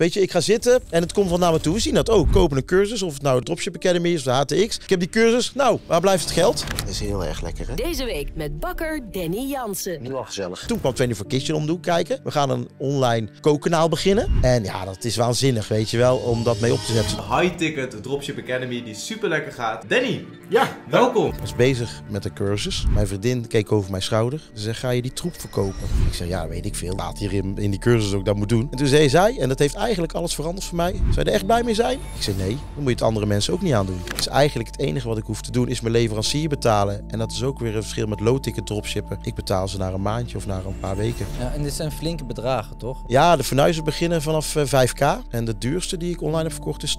Weet je, ik ga zitten en het komt van naar me toe. We zien dat ook. Oh, kopen een cursus, of het nou Dropship Academy is of de HTX. Ik heb die cursus. Nou, waar blijft het geld? Dat is heel erg lekker, hè? Deze week met bakker Danny Jansen. Nu al gezellig. Toen kwam voor Kitchen om de kijken. We gaan een online kookkanaal beginnen. En ja, dat is waanzinnig, weet je wel, om dat mee op te zetten. High Ticket Dropship Academy, die super lekker gaat. Danny! Ja, welkom! Ik was bezig met de cursus. Mijn vriendin keek over mijn schouder. Ze zei, ga je die troep verkopen? Ik zei, ja, weet ik veel. Laat hier in, in die cursus ook dat moet doen. En toen zei zij, en dat heeft eigenlijk eigenlijk alles veranderd voor mij. Zou je er echt blij mee zijn? Ik zeg nee, dan moet je het andere mensen ook niet aandoen. is eigenlijk het enige wat ik hoef te doen is mijn leverancier betalen. En dat is ook weer een verschil met low-ticket dropshippen. Ik betaal ze na een maandje of na een paar weken. Ja, en dit zijn flinke bedragen, toch? Ja, de fornuizen beginnen vanaf 5k. Eh, en de duurste die ik online heb verkocht is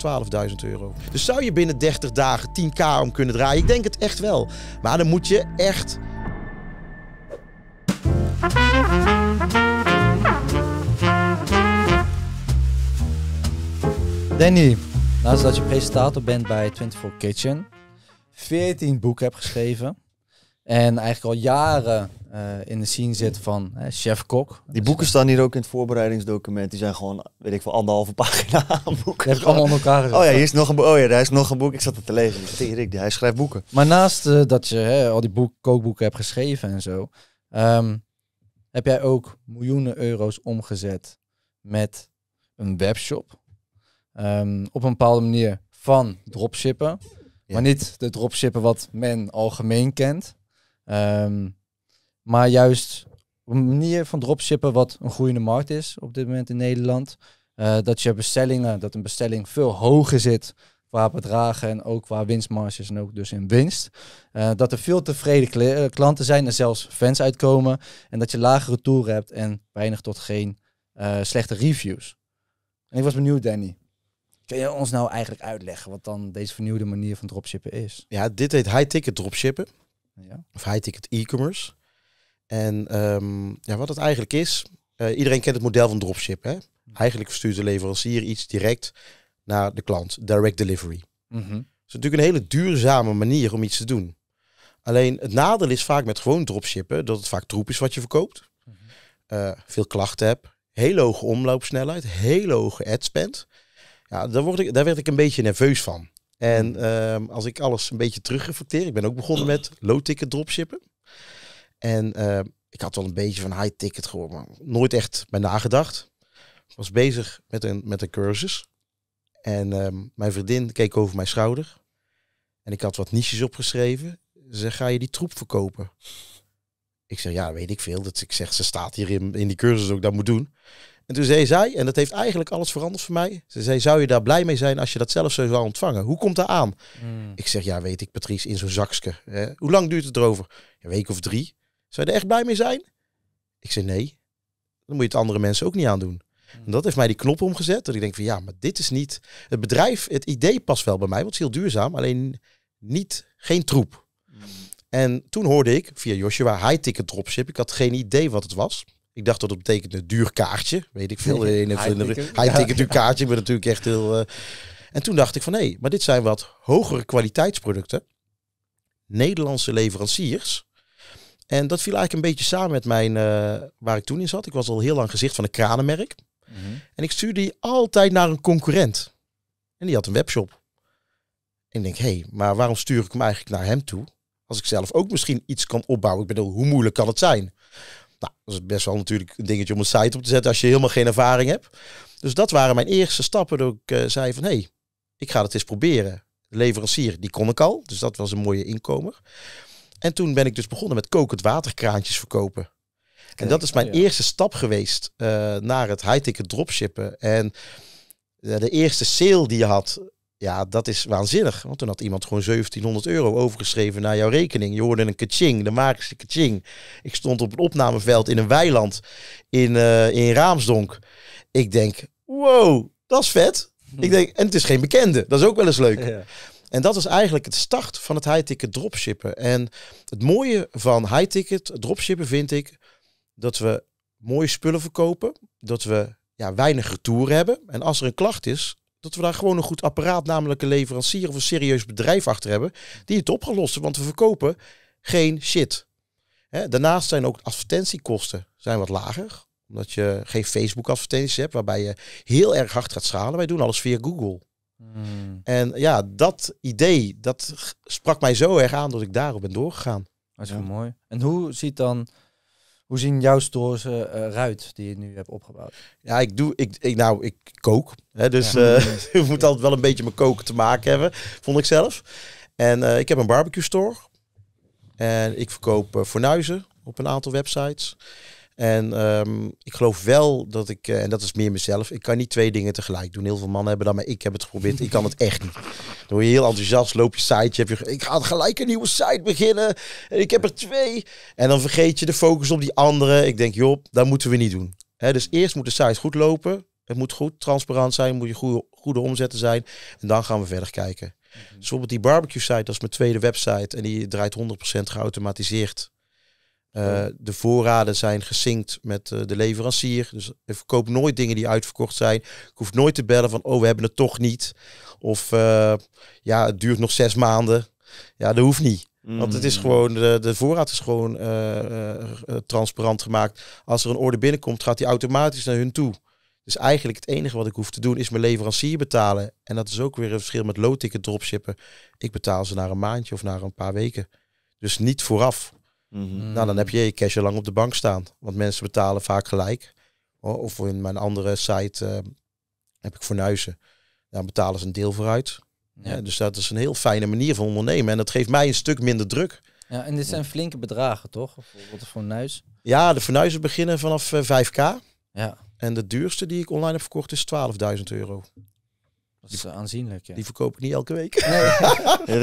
12.000 euro. Dus zou je binnen 30 dagen 10k om kunnen draaien? Ik denk het echt wel. Maar dan moet je echt... Danny, naast dat je presentator bent bij 24 Kitchen, 14 boeken hebt geschreven en eigenlijk al jaren eh, in de scene zit van chef-kok. Die boeken staan hier ook in het voorbereidingsdocument. Die zijn gewoon, weet ik veel, anderhalve pagina aan boeken. heb ik allemaal met elkaar gezet. Oh ja, hier is nog een boek. Oh ja, daar is nog een boek. Ik zat het te lezen. Dus Terik, hij schrijft boeken. Maar naast eh, dat je hè, al die boek, kookboeken hebt geschreven en zo, ehm, heb jij ook miljoenen euro's omgezet met een webshop Ehm, op een bepaalde manier van dropshippen. Maar niet de dropshippen wat men algemeen kent. Ehm, maar juist een manier van dropshippen wat een groeiende markt is op dit moment in Nederland. Eh, dat je bestellingen, dat een bestelling veel hoger zit qua bedragen en ook qua winstmarges en ook dus in winst. Eh, dat er veel tevreden eh, klanten zijn en zelfs fans uitkomen. En dat je lagere toeren hebt en weinig tot geen slechte reviews. En ik was benieuwd, Danny. Kun je ons nou eigenlijk uitleggen wat dan deze vernieuwde manier van dropshippen is? Ja, dit heet high-ticket dropshippen. Ja. Of high-ticket e-commerce. En ehm, ja, wat het eigenlijk is, eh, iedereen kent het model van dropshippen. Hè? Hm. Eigenlijk verstuurt de leverancier iets direct naar de klant, direct delivery. Mm Het is natuurlijk een hele duurzame manier om iets te doen. Alleen het nadeel is vaak met gewoon dropshippen dat het vaak troep is wat je verkoopt. Mhm. Eh, veel klachten hebt, heel hoge omloopsnelheid, heel hoge ad spend. Ja, daar, word ik, daar werd ik een beetje nerveus van. En hmm. ehm, als ik alles een beetje terugreflecteer, ik ben ook begonnen met low-ticket dropshippen. En ehm, ik had wel een beetje van high-ticket gehoord, maar nooit echt bij nagedacht. Ik was bezig met een, met een cursus. En ehm, mijn vriendin keek over mijn schouder. En ik had wat niches opgeschreven. Ze zei, ga je die troep verkopen? Ik zeg, ja, weet ik veel. Dat, ik zeg, ze staat hier in, in die cursus ook, dat moet doen. En toen zei zij, en dat heeft eigenlijk alles veranderd voor mij. Ze zei, zou je daar blij mee zijn als je dat zelf zo zou ontvangen? Hoe komt dat aan? Hmm. Ik zeg, ja, weet ik, Patrice, in zo'n zakje. Hoe lang duurt het erover? Een week of drie. Zou je er echt blij mee zijn? Ik zei, nee. Dan moet je het andere mensen ook niet aandoen. Hmm. En dat heeft mij die knop omgezet. Dat ik denk van, ja, maar dit is niet... Het bedrijf, het idee past wel bij mij, want het is heel duurzaam. Alleen niet, geen troep. Hmm. En toen hoorde ik via Joshua high-ticket dropship. Ik had geen idee wat het was. Ik dacht dat het betekent een duur kaartje. Weet ik veel. Hij tekent een kaartje. Ik natuurlijk echt heel... Eh, en toen dacht ik van, hé, maar dit zijn wat hogere kwaliteitsproducten. Nederlandse leveranciers. En dat viel eigenlijk een beetje samen met mijn, eh, waar ik toen in zat. Ik was al heel lang gezicht van een kranenmerk. Mhm. En ik stuurde die altijd naar een concurrent. En die had een webshop. En ik denk, hé, hey, maar waarom stuur ik hem eigenlijk naar hem toe? Als ik zelf ook misschien iets kan opbouwen. Ik bedoel, hoe moeilijk kan het zijn? is best wel natuurlijk een dingetje om een site op te zetten als je helemaal geen ervaring hebt. Dus dat waren mijn eerste stappen. Dat ik eh, zei van, hé, hey, ik ga het eens proberen. De leverancier, die kon ik al. Dus dat was een mooie inkomer. En toen ben ik dus begonnen met kokend waterkraantjes verkopen. en dat is mijn eerste stap geweest eh, naar het high-ticket dropshippen. En eh, de eerste sale die je had, ja, dat is waanzinnig. Want toen had iemand gewoon 1700 euro overgeschreven naar jouw rekening. Je hoorde een kaching, de magische kaching. Ik stond op een opnameveld in een weiland in, uh, in Raamsdonk. Ik denk, wow, dat is vet. Ik denk, en het is geen bekende. Dat is ook wel eens leuk. En dat is eigenlijk het start van het high-ticket dropshippen. En het mooie van high-ticket dropshippen vind ik dat we mooie spullen verkopen. Dat we ja, weinig retour hebben. En als er een klacht is, dat we daar gewoon een goed apparaat, namelijk een leverancier of een serieus bedrijf achter hebben, die het opgelost. Want we verkopen geen shit. daarnaast zijn ook advertentiekosten zijn wat lager. Omdat je geen Facebook-advertenties hebt, waarbij je heel erg hard gaat schalen. Wij doen alles via Google. Hmm. En ja, dat idee, dat sprak mij zo erg aan dat ik daarop ben doorgegaan. Dat is mooi. En hoe ziet dan hoe zien jouw stores ruit eh, eh, eruit die je nu hebt opgebouwd? Ja, ik doe, ik, nou, ik kook. Hè, dus ja. Eh, je moet altijd wel een beetje met koken te maken hebben, vond ik zelf. En ik heb een barbecue store. En ik verkoop fornuizen op een aantal websites. En ehm, ik geloof wel dat ik, eh, en dat is meer mezelf, ik kan niet twee dingen tegelijk doen. Heel veel mannen hebben dat, maar ik heb het geprobeerd. Ik kan het echt niet. Dan word je heel enthousiast, loop je site, je je, ik ga gelijk een nieuwe site beginnen. En ik heb er twee. En dan vergeet je de focus op die andere. Ik denk, joh, dat moeten we niet doen. dus eerst moet de site goed lopen. Het moet goed transparant zijn, moet je goede, omzetten zijn. En dan gaan we verder kijken. Dus bijvoorbeeld die barbecue site, dat is mijn tweede website. En die draait 100% geautomatiseerd. Eh, de voorraden zijn gesinkt met eh, de leverancier. Dus ik verkoop nooit dingen die uitverkocht zijn. Ik hoef nooit te bellen van, oh, we hebben het toch niet. Of, eh, ja, het duurt nog zes maanden. Ja, dat hoeft niet. Want het is mm. gewoon, de, de voorraad is gewoon transparant gemaakt. Als er een order binnenkomt, gaat die automatisch naar hun toe. Dus eigenlijk het enige wat ik hoef te doen is mijn leverancier betalen. En dat is ook weer een verschil met low-ticket dropshippen. Ik betaal ze na een maandje of na een paar weken. Dus niet vooraf. Mhm. Nou, dan heb je je cash al lang op de bank staan. Want mensen betalen vaak gelijk. Of in mijn andere site eh, heb ik fornuizen. Dan betalen ze een deel vooruit. Ja. dus dat is een heel fijne manier van ondernemen. En dat geeft mij een stuk minder druk. Ja, en dit zijn flinke bedragen, toch? Bijvoorbeeld de fornuis. Ja, de fornuizen beginnen vanaf 5k. Eh, ja. En de duurste die ik online heb verkocht is 12.000 euro. Dat is eh, aanzienlijk. Die verkoop ik niet elke week. Nee.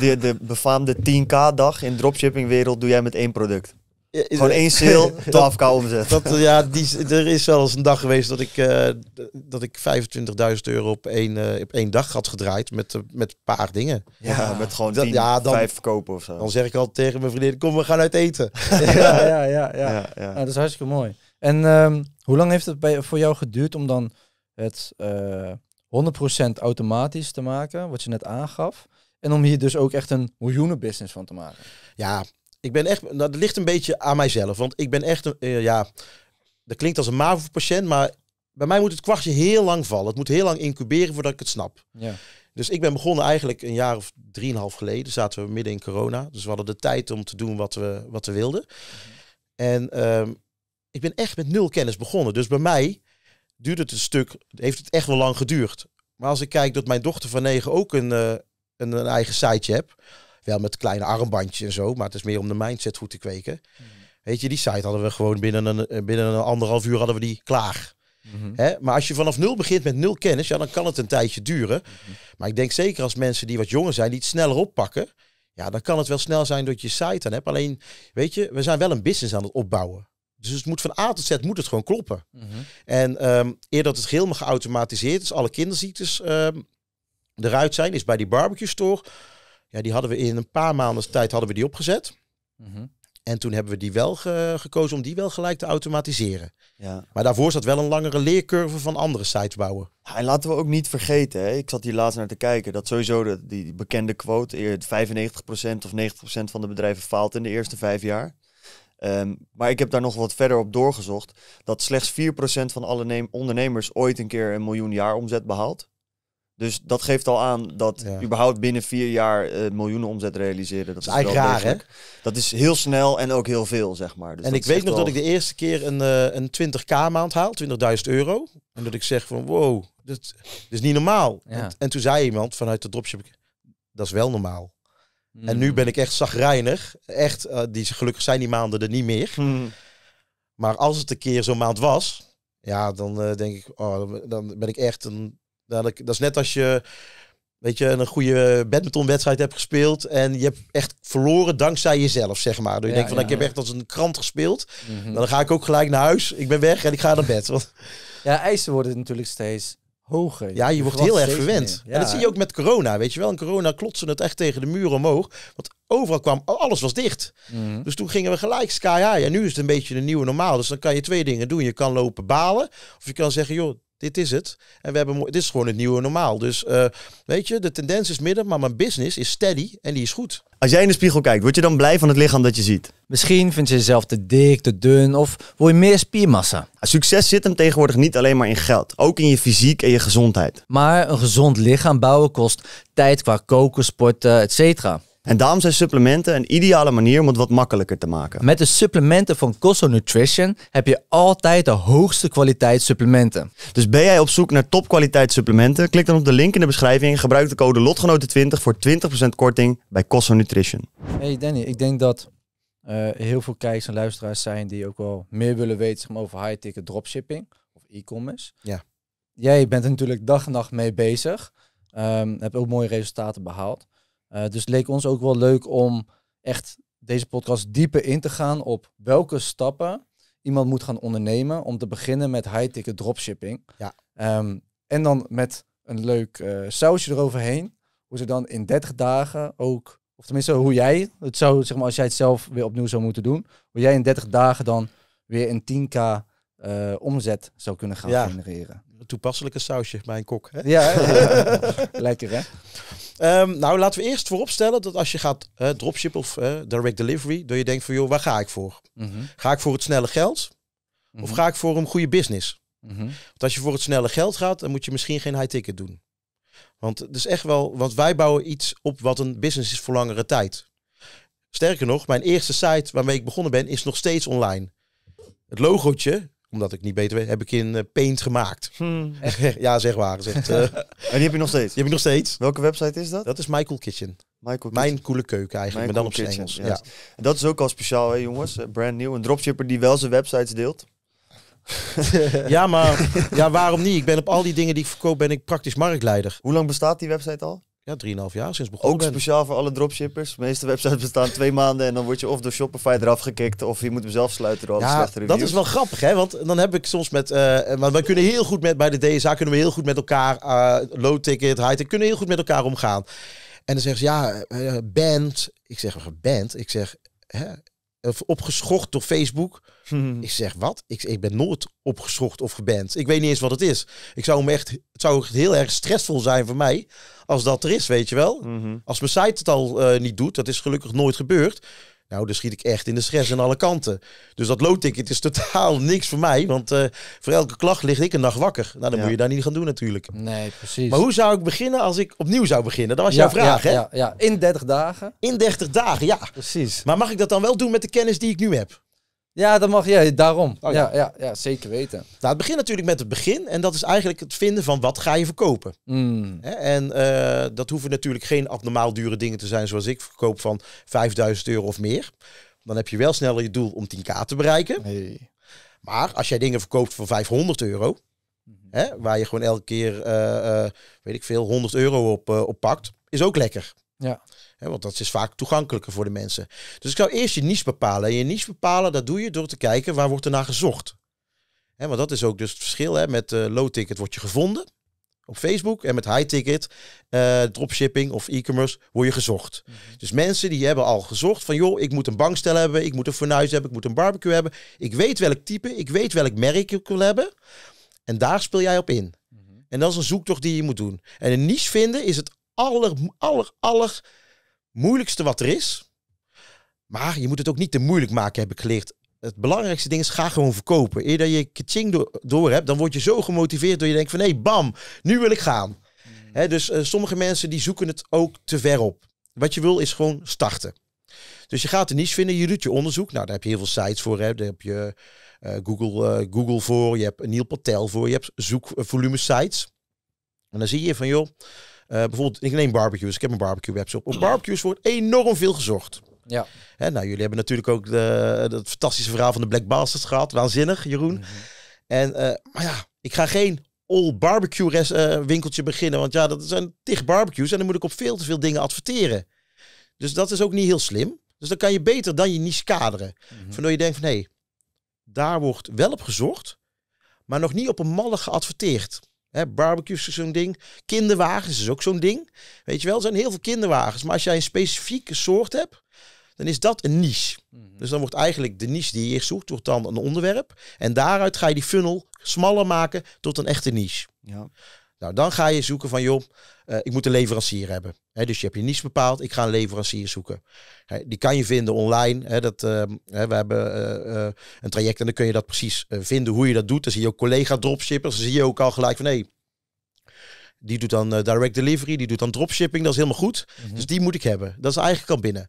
de, de, befaamde 10k-dag in dropshipping wereld doe jij met één product. Gewoon één sale, 12k omzet. Eh, ja, die, er is wel eens een dag geweest dat ik, eh, dat ik 25.000 euro op één, op één dag had gedraaid met, met een paar dingen. Ja, met gewoon tien, ja, dan, vijf verkopen of zo. Dan zeg ik al tegen mijn vriendin, kom we gaan uit eten. ja, ja, ja. ja. Ah, dat is hartstikke mooi. En ehm, hoe lang heeft het voor jou geduurd om dan het 100% automatisch te maken, wat je net aangaf. En om hier dus ook echt een business van te maken. Ja, ik ben echt, dat ligt een beetje aan mijzelf. Want ik ben echt, eh, ja, dat klinkt als een MAVO-patiënt, maar bij mij moet het kwartje heel lang vallen. Het moet heel lang incuberen voordat ik het snap. Ja. Dus ik ben begonnen eigenlijk een jaar of drieënhalf geleden. Zaten we midden in corona. Dus we hadden de tijd om te doen wat we, wat we wilden. Mhm. En ehm, ik ben echt met nul kennis begonnen. Dus bij mij duurde het een stuk, heeft het echt wel lang geduurd. Maar als ik kijk dat mijn dochter van negen ook een, eh, een, een, eigen siteje hebt wel met kleine armbandjes en zo, maar het is meer om de mindset goed te kweken. Mhm. Weet je, die site hadden we gewoon binnen een, eh, binnen een anderhalf uur hadden we die klaar. Mhm. Hè? Maar als je vanaf nul begint met nul kennis, ja, dan kan het een tijdje duren. Mhm. Maar ik denk zeker als mensen die wat jonger zijn, die het sneller oppakken. Ja, dan kan het wel snel zijn dat je site dan hebt. Alleen, weet je, we zijn wel een business aan het opbouwen. Dus het moet van A tot Z moet het gewoon kloppen. Mhm. En ehm, eer dat het helemaal geautomatiseerd is, dus alle kinderziektes ehm, eruit zijn, is bij die barbecue store. Ja, die hadden we in een paar maanden tijd hadden we die opgezet. Mhm. En toen hebben we die wel gekozen om die wel gelijk te automatiseren. Ja. Maar daarvoor zat wel een langere leercurve van andere sites bouwen. en laten we ook niet vergeten, ik zat hier laatst naar te kijken, dat sowieso de, die bekende quote, 95% of 90% van de bedrijven faalt in de eerste vijf jaar. Ehm, maar ik heb daar nog wat verder op doorgezocht. Dat slechts 4% van alle ondernemers ooit een keer een miljoen jaar omzet behaalt. Dus dat geeft al aan dat überhaupt binnen vier jaar eh, miljoenen omzet realiseren. Dat is, eigenlijk raar, Dat is heel snel en ook heel veel, zeg maar. Dus en ik weet nog dat ik de eerste keer een, uh, een 20k maand haal, 20.000 euro. En dat ik zeg van, wow, dat, is niet normaal. En, en, toen zei iemand vanuit de dropship, dat is wel normaal. En nu hmm. ben ik echt zagrijnig. Echt, eh, die, gelukkig zijn die maanden er niet meer. Hmm. Maar als het een keer zo'n maand was, ja, dan eh, denk ik, oh, dan ben ik echt een. Dat is net als je weet je, een goede badmintonwedstrijd hebt gespeeld. En je hebt echt verloren dankzij jezelf, zeg maar. Dus je denkt van, ik heb echt als een krant gespeeld. Mhm. Dan ga ik ook gelijk naar huis. Ik ben weg en ik ga naar bed. Want... Ja, eisen worden natuurlijk steeds ja, je, wordt heel erg verwend. En dat zie je ook met corona, weet je wel. In corona klotsen het echt tegen de muur omhoog. Want overal kwam, oh, alles was dicht. Mhm. Dus toen gingen we gelijk sky high. En nu is het een beetje een nieuwe normaal. Dus dan kan je twee dingen doen. Je kan lopen balen. Of je kan zeggen, joh, dit is het. En we hebben, dit is gewoon het nieuwe normaal. Dus eh, weet je, de tendens is midden, maar mijn business is steady en die is goed. Als jij in de spiegel kijkt, word je dan blij van het lichaam dat je ziet? Misschien vind je jezelf te dik, te dun of wil je meer spiermassa. Succes zit hem tegenwoordig niet alleen maar in geld, ook in je fysiek en je gezondheid. Maar een gezond lichaam bouwen kost tijd qua koken, sporten, etc. En daarom zijn supplementen een ideale manier om het wat makkelijker te maken. Met de supplementen van Cosmo Nutrition heb je altijd de hoogste kwaliteit supplementen. Dus ben jij op zoek naar topkwaliteit supplementen? Klik dan op de link in de beschrijving en gebruik de code LOTGENOTEN20 voor 20% korting bij Cosmo Nutrition. Hey Danny, ik denk dat eh, heel veel kijkers en luisteraars zijn die ook wel meer willen weten over high-ticket dropshipping of e-commerce. Ja. Jij bent er natuurlijk dag en nacht mee bezig. Um, ehm, heb ook mooie resultaten behaald. Eh, dus het leek ons ook wel leuk om echt deze podcast dieper in te gaan op welke stappen iemand moet gaan ondernemen om te beginnen met high-ticket dropshipping. Ja. Ehm, en dan met een leuk eh, sausje eroverheen, hoe ze dan in 30 dagen ook, of tenminste hoe jij, het zou, zeg maar, als jij het zelf weer opnieuw zou moeten doen, hoe jij in 30 dagen dan weer een 10k eh, omzet zou kunnen gaan genereren. Een toepasselijke sausje bij een kok. Hè? Ja, lekker hè? Ehm, nou, laten we eerst vooropstellen dat als je gaat uh, eh, dropship of eh, direct delivery, dat je denkt van joh, waar ga ik voor? Mhm. Ga ik voor het snelle geld? Of mhm. ga ik voor een goede business? Mhm. Want als je voor het snelle geld gaat, dan moet je misschien geen high ticket doen. Want het is echt wel, want wij bouwen iets op wat een business is voor langere tijd. Sterker nog, mijn eerste site waarmee ik begonnen ben, is nog steeds online. Het logootje omdat ik niet beter weet, heb ik in eh, Paint gemaakt. Hmm. ja, zeg maar. Eh, en die heb je nog steeds? Die heb ik nog steeds. Welke website is dat? Dat is Michael Kitchen. Michael Mijn kitchen. coole keuken eigenlijk, maar dan op zijn Engels. Ja. dat is ook al speciaal, hè, jongens. Eh, brand nieuw. Een dropshipper die wel zijn websites deelt. ja, maar ja, waarom niet? Ik ben op al die dingen die ik verkoop, ben ik praktisch marktleider. Hoe lang bestaat die website al? ja, 3,5 jaar sinds begonnen. Ook speciaal voor alle dropshippers. De meeste websites bestaan twee maanden en dan word je of door Shopify eraf gekikt of je moet hem zelf sluiten door alle ja, slechte reviews. Dat is wel grappig, hè? Want dan heb ik soms met. Uh, want wij kunnen heel goed met bij de DSA kunnen we heel goed met elkaar. Uh, low ticket, high ticket, kunnen heel goed met elkaar omgaan. En dan zeggen ze ja, eh, band. Ik zeg band. Ik zeg hè, opgeschocht door Facebook. Ik zeg, wat? Ik, ik ben nooit opgeschrocht of geband. Ik weet niet eens wat het is. Ik zou hem echt, het zou heel erg stressvol zijn voor mij als dat er is, weet je wel. Mhm. Als mijn site het al eh, niet doet, dat is gelukkig nooit gebeurd. Nou, dan schiet ik echt in de stress aan alle kanten. Dus dat loodticket is totaal niks voor mij. Want eh, voor elke klacht lig ik een nacht wakker. Nou, dan moet je daar niet gaan doen natuurlijk. Nee, precies. Maar hoe zou ik beginnen als ik opnieuw zou beginnen? Dat was jouw vraag, ja, hè? Ja, in 30 dagen. In 30 dagen, ja. Precies. Maar mag ik dat dan wel doen met de kennis die ik nu heb? Ja, dan mag jij, daarom. Oh, ja. ja. Ja, zeker weten. Nou, het begint natuurlijk met het begin en dat is eigenlijk het vinden van wat ga je verkopen. Hmm. En eh, dat hoeven natuurlijk geen abnormaal dure dingen te zijn zoals ik verkoop van 5000 euro of meer. Dan heb je wel sneller je doel om 10k te bereiken. Nee. Maar als jij dingen verkoopt voor 500 euro, hè, waar je gewoon elke keer, eh, eh, weet ik veel, 100 euro op, op pakt, is ook lekker. Ja want dat is vaak toegankelijker voor de mensen. Dus ik zou eerst je niche bepalen. En je niche bepalen, dat doe je door te kijken waar wordt er naar gezocht. want dat is ook dus het verschil. Met eh, low ticket word je gevonden op Facebook. En met high ticket, eh, dropshipping of e-commerce, word je gezocht. Mhm. Dus mensen die hebben al gezocht van joh, ik moet een bankstel hebben, ik moet een fornuis hebben, ik moet een barbecue hebben. Ik weet welk type, ik weet welk merk ik wil hebben. En daar speel jij op in. Mhm. En dat is een zoektocht die je moet doen. En een niche vinden is het aller, aller, aller moeilijkste wat er is. Maar je moet het ook niet te moeilijk maken, heb ik geleerd. Het belangrijkste ding is, ga gewoon verkopen. Eerder je kaching door, door hebt, dan word je zo gemotiveerd dat je denkt van... hé, bam, nu wil ik gaan. Mm. dus eh, sommige mensen die zoeken het ook te ver op. Wat je wil is gewoon starten. Dus je gaat een niche vinden, je doet je onderzoek. Nou, daar heb je heel veel sites voor. Daar heb je eh, Google, eh, Google voor, je hebt Neil Patel voor, je hebt zoekvolume sites. En dan zie je van joh, eh, bijvoorbeeld, ik neem barbecues. Dus ik heb een barbecue webshop. Op barbecues wordt enorm veel gezocht. Ja. Hè, nou, jullie hebben natuurlijk ook het dat fantastische verhaal van de Black Bastards gehad. Waanzinnig, Jeroen. Mhm. En, eh, maar ja, ik ga geen all barbecue eh, winkeltje beginnen. Want ja, dat zijn tig barbecues en dan moet ik op veel te veel dingen adverteren. Dus dat is ook niet heel slim. Dus dan kan je beter dan je niche kaderen. Mm je denkt van daar wordt wel op gezocht, maar nog niet op een malle geadverteerd. Barbecue barbecues is zo'n ding. Kinderwagens is ook zo'n ding. Weet je wel, er zijn heel veel kinderwagens. Maar als jij een specifieke soort hebt, dan is dat een niche. Mhm. Dus dan wordt eigenlijk de niche die je zoekt, wordt dan een onderwerp. En daaruit ga je die funnel smaller maken tot een echte niche. Ja. Nou, dan ga je zoeken van, joh, eh, ik moet een leverancier hebben. He, dus je hebt je niets bepaald, ik ga een leverancier zoeken. die kan je vinden online. He, dat, uh, we hebben eh, eh, een traject en dan kun je dat precies vinden hoe je dat doet. Dan zie je ook collega dropshippers, zie je ook al gelijk van, hé, die doet dan direct delivery, die doet dan dropshipping, dat is helemaal goed. Mhm. Dus die moet ik hebben. Dat is eigenlijk al binnen.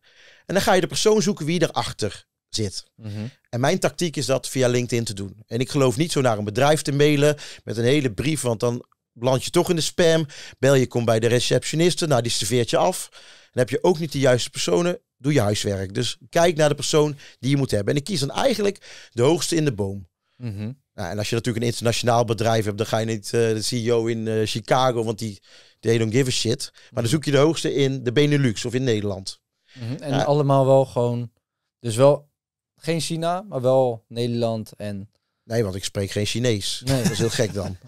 En dan ga je de persoon zoeken wie erachter zit. Mhm. En mijn tactiek is dat via LinkedIn te doen. En ik geloof niet zo naar een bedrijf te mailen met een hele brief, want dan land je toch in de spam. Bel je, komt bij de receptioniste. Nou, die serveert je af. Dan heb je ook niet de juiste personen. Doe je huiswerk. Dus kijk naar de persoon die je moet hebben. En ik kies dan eigenlijk de hoogste in de boom. Mhm. nou, en als je natuurlijk een internationaal bedrijf hebt, dan ga je niet eh, de CEO in eh, Chicago, want die they don't give a shit. Maar dan mhm. zoek je de hoogste in de Benelux of in Nederland. Mhm. En allemaal wel gewoon, dus wel geen China, maar wel Nederland en Nee, want ik spreek geen Chinees. Nee. Dat is heel gek dan.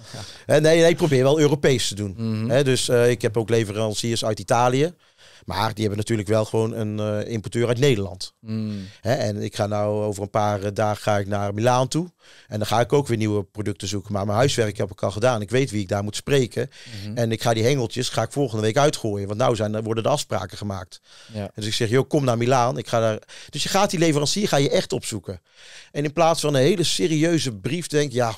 Eh, nee, nee, ik probeer wel Europees te doen. Mhm. dus eh, ik heb ook leveranciers uit Italië. Maar die hebben natuurlijk wel gewoon een eh, importeur uit Nederland. Hmm. Hè, en ik ga nou over een paar eh, dagen ga ik naar Milaan toe. En dan ga ik ook weer nieuwe producten zoeken. Maar mijn huiswerk heb ik al gedaan. Ik weet wie ik daar moet spreken. Mhm. En ik ga die hengeltjes ga ik volgende week uitgooien. Want nou zijn, worden de afspraken gemaakt. Ja. Dus ik zeg, joh, kom naar Milaan. Ik ga daar... Dus je gaat die leverancier ga je echt opzoeken. En in plaats van een hele serieuze brief, denk ja, daar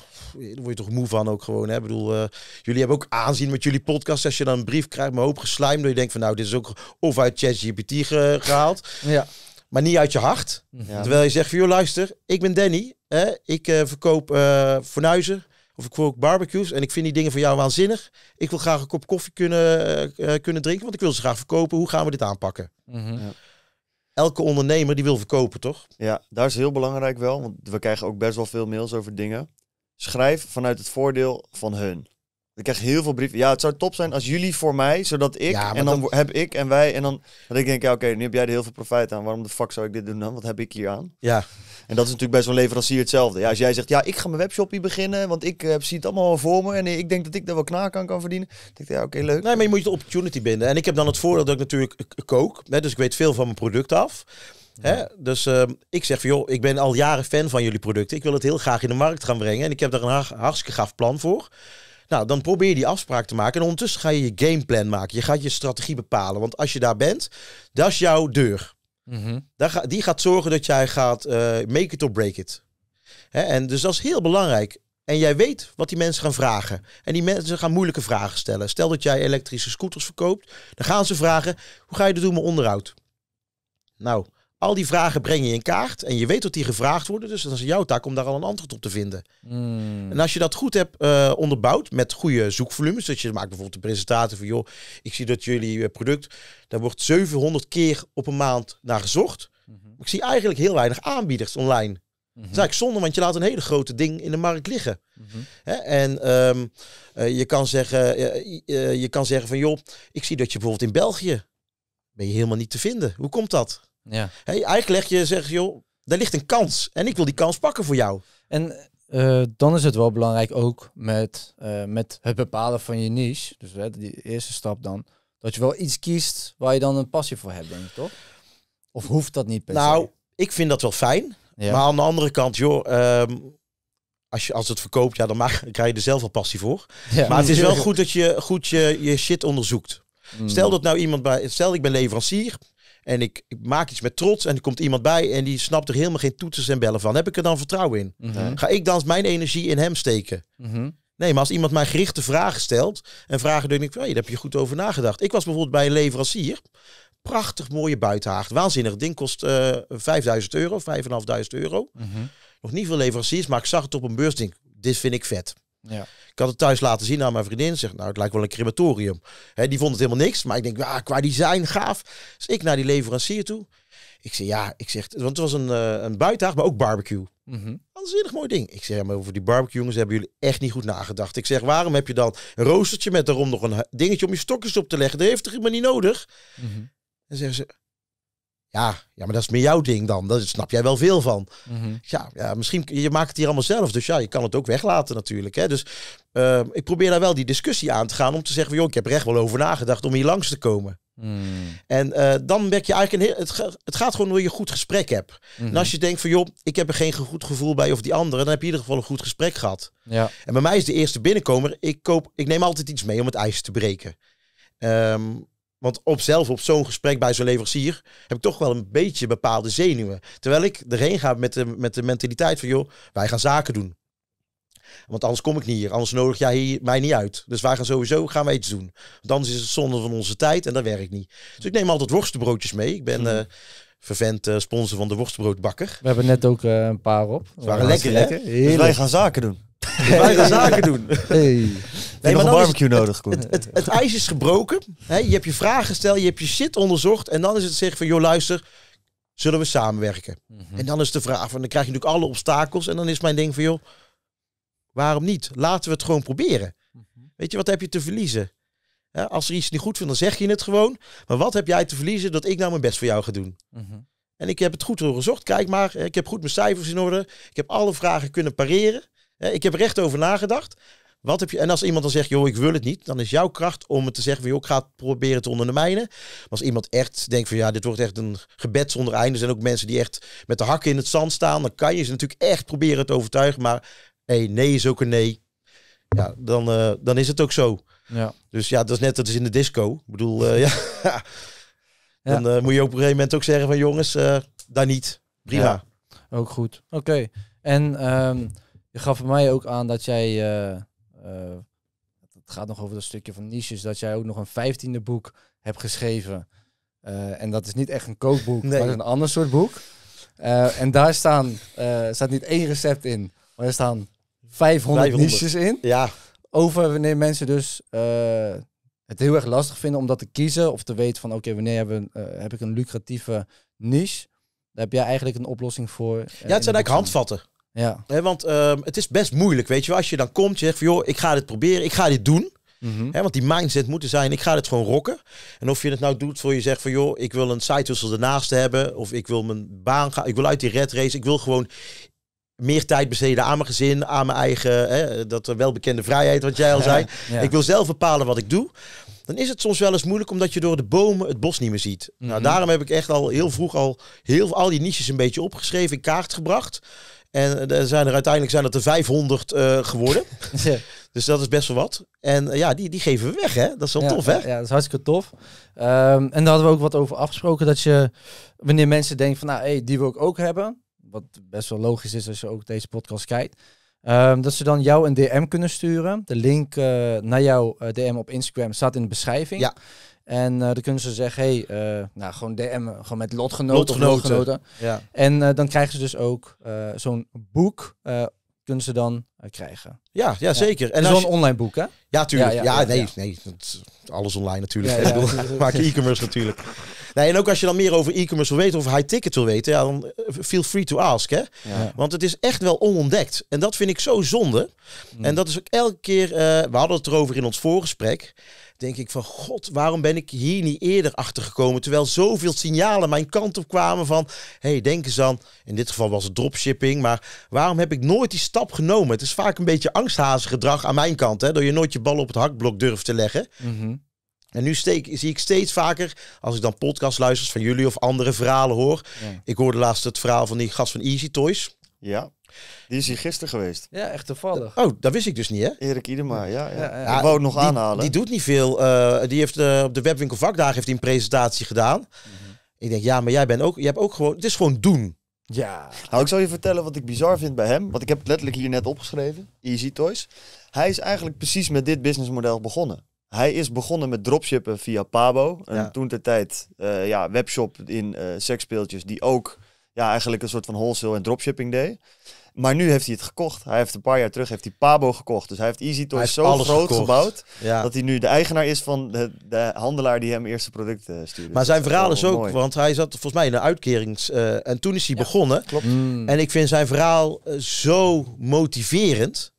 word je toch moe van ook gewoon. Hè? Ik bedoel, eh, jullie hebben ook aanzien met jullie podcast. Als je dan een brief krijgt, maar hoop geslijm. Dat je denkt van nou, dit is ook of uit ChatGPT gehaald. Ja. Maar niet uit je hart. Mhm. Terwijl je zegt van, joh, luister, ik ben Danny. Hè? Ik eh, verkoop uh, fornuizen of ik verkoop barbecues. En ik vind die dingen van jou waanzinnig. Ik wil graag een kop koffie kunnen, eh, kunnen drinken, want ik wil ze graag verkopen. Hoe gaan we dit aanpakken? Mhm. ja elke ondernemer die wil verkopen, toch? Ja, daar is heel belangrijk wel, want we krijgen ook best wel veel mails over dingen. Schrijf vanuit het voordeel van hun. Ik krijg heel veel brieven. Ja, het zou top zijn als jullie voor mij, zodat ik. en dan heb ik en wij. En dan. Dat ik denk, ja, oké, nu heb jij er heel veel profijt aan. Waarom de fuck zou ik dit doen dan? Wat heb ik hier aan? Ja. En dat is natuurlijk bij zo'n leverancier hetzelfde. Ja, als jij zegt, ja, ik ga mijn webshop hier beginnen, want ik eh, zie het allemaal wel voor me en ik denk dat ik daar wel knaak kan kan verdienen. Dan denk ja, oké, leuk. Nee, maar je moet de opportunity binden. En ik heb dan het voordeel dat ik natuurlijk kook, hè, dus ik weet veel van mijn product af. Hè? Dus ehm, ik zeg van, joh, ik ben al jaren fan van jullie producten. Ik wil het heel graag in de markt gaan brengen en ik heb daar een hartstikke gaaf plan voor. Nou, dan probeer je die afspraak te maken. En ondertussen ga je je gameplan maken. Je gaat je strategie bepalen. Want als je daar bent, dat is jouw deur. Mhm. ga, die gaat zorgen dat jij gaat eh, make it or break it. Hè? En dus dat is heel belangrijk. En jij weet wat die mensen gaan vragen. En die mensen gaan moeilijke vragen stellen. Stel dat jij elektrische scooters verkoopt, dan gaan ze vragen: hoe ga je dat doen met onderhoud? Nou, al die vragen breng je in kaart en je weet dat die gevraagd worden. Dus dan is jouw taak om daar al een antwoord op te vinden. Hmm. En als je dat goed hebt eh, onderbouwd met goede zoekvolumes. Dat je maakt bijvoorbeeld de presentatie van joh, ik zie dat jullie eh, product, daar wordt 700 keer op een maand naar gezocht. Mhm. Ik zie eigenlijk heel weinig aanbieders online. Mm Dat is eigenlijk zonde, want je laat een hele grote ding in de markt liggen. Mhm. Hè? En ehm, eh, je, kan zeggen, je kan zeggen van joh, ik zie dat je bijvoorbeeld in België ben je helemaal niet te vinden. Hoe komt dat? Ja. Hey, eigenlijk leg je zeg joh, daar ligt een kans en ik wil die kans pakken voor jou. En eh, dan is het wel belangrijk ook met, eh, met het bepalen van je niche, dus die eerste stap dan, dat je wel iets kiest waar je dan een passie voor hebt, denk ik toch? Of hoeft dat niet per Nou, ik vind dat wel fijn. Maar aan de andere kant, joh, ehm, als, je, als het verkoopt, ja, dan mag, krijg je er zelf al passie voor. Maar het is wel goed dat je goed je, je shit onderzoekt. Mm. Stel dat nou iemand bij, stel ik ben leverancier en ik, ik, maak iets met trots en er komt iemand bij en die snapt er helemaal geen toeters en bellen van. Heb ik er dan vertrouwen in? Mhm. Ga ik dan mijn energie in hem steken? Mhm. Nee, maar als iemand mij gerichte vragen stelt en vragen, denk ik, daar heb je goed over nagedacht. Ik was bijvoorbeeld bij een leverancier. Prachtig mooie buitenhaag. Waanzinnig. ding kost uh, eh, 5000 euro, 5.500 euro. Mhm. Nog niet veel leveranciers, maar ik zag het op een beursding. Dit vind ik vet. Ja. Ik had het thuis laten zien aan mijn vriendin. Zegt, nou, het lijkt wel een crematorium. Hè, die vond het helemaal niks. Maar ik denk, ah, qua design, gaaf. Dus ik naar die leverancier toe. Ik zeg, ja, ik zeg, want het was een, eh, een buitenhaag, maar ook barbecue. Mm een mooi ding. Ik zeg, ja, over die barbecue jongens hebben jullie echt niet goed nagedacht. Ik zeg, waarom heb je dan een roostertje met daarom nog een dingetje om je stokjes op te leggen? Dat heeft hij helemaal niet nodig? Mm En zeggen ze, ja, ja, maar dat is meer jouw ding dan. Daar snap jij wel veel van. Mhm. ja, ja, misschien, je maakt het hier allemaal zelf. Dus ja, je kan het ook weglaten natuurlijk. Hè? Dus eh, ik probeer daar wel die discussie aan te gaan. Om te zeggen, joh, ik heb er echt wel over nagedacht om hier langs te komen. Mhm. En eh, dan ben je eigenlijk, een heel, het, het, gaat gewoon door je goed gesprek hebt. Mhm. En als je denkt van joh, ik heb er geen goed gevoel bij of die andere, dan heb je in ieder geval een goed gesprek gehad. Ja. En bij mij is de eerste binnenkomer, ik, koop, ik neem altijd iets mee om het ijs te breken. Um, want op zelf, op zo'n gesprek bij zo'n leverancier, heb ik toch wel een beetje bepaalde zenuwen. Terwijl ik erheen ga met de, met de mentaliteit van, joh, wij gaan zaken doen. Want anders kom ik niet hier, anders nodig jij mij niet uit. Dus wij gaan sowieso gaan iets doen. Want anders is het zonde van onze tijd en dat werkt niet. Dus ik neem altijd worstenbroodjes mee. Ik ben... Mhm. Eh, vervent eh, sponsor van de worstbroodbakker. We hebben net ook eh, een paar op. Ze waren lekker, lekker. Dus wij gaan zaken doen. Wij zaken doen. Hey. Nee, een barbecue nodig, het, het, het, ijs is gebroken. je hebt je vragen gesteld, je hebt je shit onderzocht. En dan is het zeggen van, joh luister, zullen we samenwerken? Mhm. En dan is de vraag, van, dan krijg je natuurlijk alle obstakels. En dan is mijn ding van, joh, waarom niet? Laten we het gewoon proberen. Mhm. Weet je, wat heb je te verliezen? als er iets niet goed vindt, dan zeg je het gewoon. Maar wat heb jij te verliezen dat ik nou mijn best voor jou ga doen? Mhm. En ik heb het goed doorgezocht. Kijk maar, ik heb goed mijn cijfers in orde. Ik heb alle vragen kunnen pareren. Ik heb recht over nagedacht. Wat heb je, en als iemand dan zegt, joh, ik wil het niet, dan is jouw kracht om het te zeggen, joh, ik ga het proberen te ondermijnen. Maar als iemand echt denkt van, ja, dit wordt echt een gebed zonder einde. zijn ook mensen die echt met de hakken in het zand staan. Dan kan je ze natuurlijk echt proberen te overtuigen. Maar hey, nee is ook een nee. Ja, dan, eh, dan is het ook zo. Ja. Dus ja, dat is net dat is in de disco. Ik bedoel, eh, ja. Dan eh, moet je op een gegeven moment ook zeggen van, jongens, daar niet. Prima. ook goed. Oké. En... Ehm, je gaf mij ook aan dat jij, eh, eh, het gaat nog over dat stukje van niches, dat jij ook nog een vijftiende boek hebt geschreven. Eh, en dat is niet echt een kookboek, maar een ander soort boek. en daar staan, staat niet één recept in, maar er staan 500, niches in. Ja. Over wanneer mensen dus het heel erg lastig vinden om dat te kiezen. Of te weten van oké, wanneer hebben, heb ik een lucratieve niche? Daar heb jij eigenlijk een oplossing voor. ja, het zijn eigenlijk handvatten. Ja. want ehm, het is best moeilijk, weet je Als je dan komt, je zegt van joh, ik ga dit proberen, ik ga dit doen. Mhm. want die mindset moet er zijn, ik ga dit gewoon rocken. En of je het nou doet voor je zegt van joh, ik wil een side hustle ernaast hebben. Of ik wil mijn baan gaan, ik wil uit die red race. Ik wil gewoon meer tijd besteden aan mijn gezin, aan mijn eigen, dat welbekende vrijheid wat jij al zei. Ik wil zelf bepalen wat ik doe. Dan is het soms wel eens moeilijk omdat je door de bomen het bos niet meer ziet. Nou, mhm. daarom heb ik echt al heel vroeg al heel al die niches een beetje opgeschreven, in kaart gebracht. En eh, er zijn er uiteindelijk zijn dat er 500 eh, geworden. Dus dat is best wel wat. En eh, ja, die, die geven we weg, hè? Dat is wel tof, hè? Ja, dat is hartstikke tof. Ehm, en daar hadden we ook wat over afgesproken. Dat je, wanneer mensen denken van, nou, hey, die wil ik ook hebben. Wat best wel logisch is als je ook deze podcast kijkt. Ehm, dat ze dan jou een DM kunnen sturen. De link naar jouw DM op Instagram staat in de beschrijving. Ja. En eh, dan kunnen ze zeggen, hey, eh, nou gewoon DM, gewoon met lotgenoten. lotgenoten. Ja. En eh, dan krijgen ze dus ook zo'n boek, kunnen ze dan krijgen. Ja, ja, zeker. En zo'n online boek, hè? Ja, tuurlijk. Ja, nee, nee, alles online natuurlijk. Ja, maak e-commerce natuurlijk. Nee, en ook als je dan meer over e-commerce wil weten of high ticket wil weten, ja, dan feel free to ask. Hè? Want het is echt wel onontdekt. En dat vind ik zo zonde. Mm. En dat is ook elke keer, we hadden het erover in ons voorgesprek denk ik van god, waarom ben ik hier niet eerder achter gekomen? Terwijl zoveel signalen mijn kant op kwamen van hey, denk eens aan, in dit geval was het dropshipping, maar waarom heb ik nooit die stap genomen? Het is vaak een beetje gedrag aan mijn kant, hè, door je nooit je bal op het hakblok durft te leggen. Mhm. En nu steek, zie ik steeds vaker, als ik dan podcastluisters van jullie of andere verhalen hoor. Ik hoorde laatst het verhaal van die gast van Easy Toys. Ja. Die is hier gisteren geweest. Ja, echt toevallig. Oh, dat wist ik dus niet, hè? Erik Iedermaar ja. ja. Ik wou het nog aanhalen. Die doet niet veel. Eh, die heeft eh, op de webwinkel vakdagen heeft hij een presentatie gedaan. Mhm. Ik denk, ja, maar jij bent ook, je hebt ook gewoon, het is gewoon doen. Ja. Nou, ik zal je vertellen wat ik bizar vind bij hem. Want ik heb het letterlijk hier net opgeschreven. Easy Toys. Hij is eigenlijk precies met dit businessmodel begonnen. Hij is begonnen met dropshippen via Pabo. En toen de tijd eh, ja, webshop in uh, seksspeeltjes die ook ja, eigenlijk een soort van wholesale en dropshipping deed. Maar nu heeft hij het gekocht. Hij heeft een paar jaar terug heeft hij Pabo gekocht. Dus hij heeft Easy Toys zo groot gebouwd ja. dat hij nu de eigenaar is van de, de handelaar die hem eerste producten stuurde. Maar zijn verhaal is ook, want hij zat volgens mij in een uitkerings eh, en toen is hij begonnen. Klopt. Hmm. En ik vind zijn verhaal eh, zo motiverend.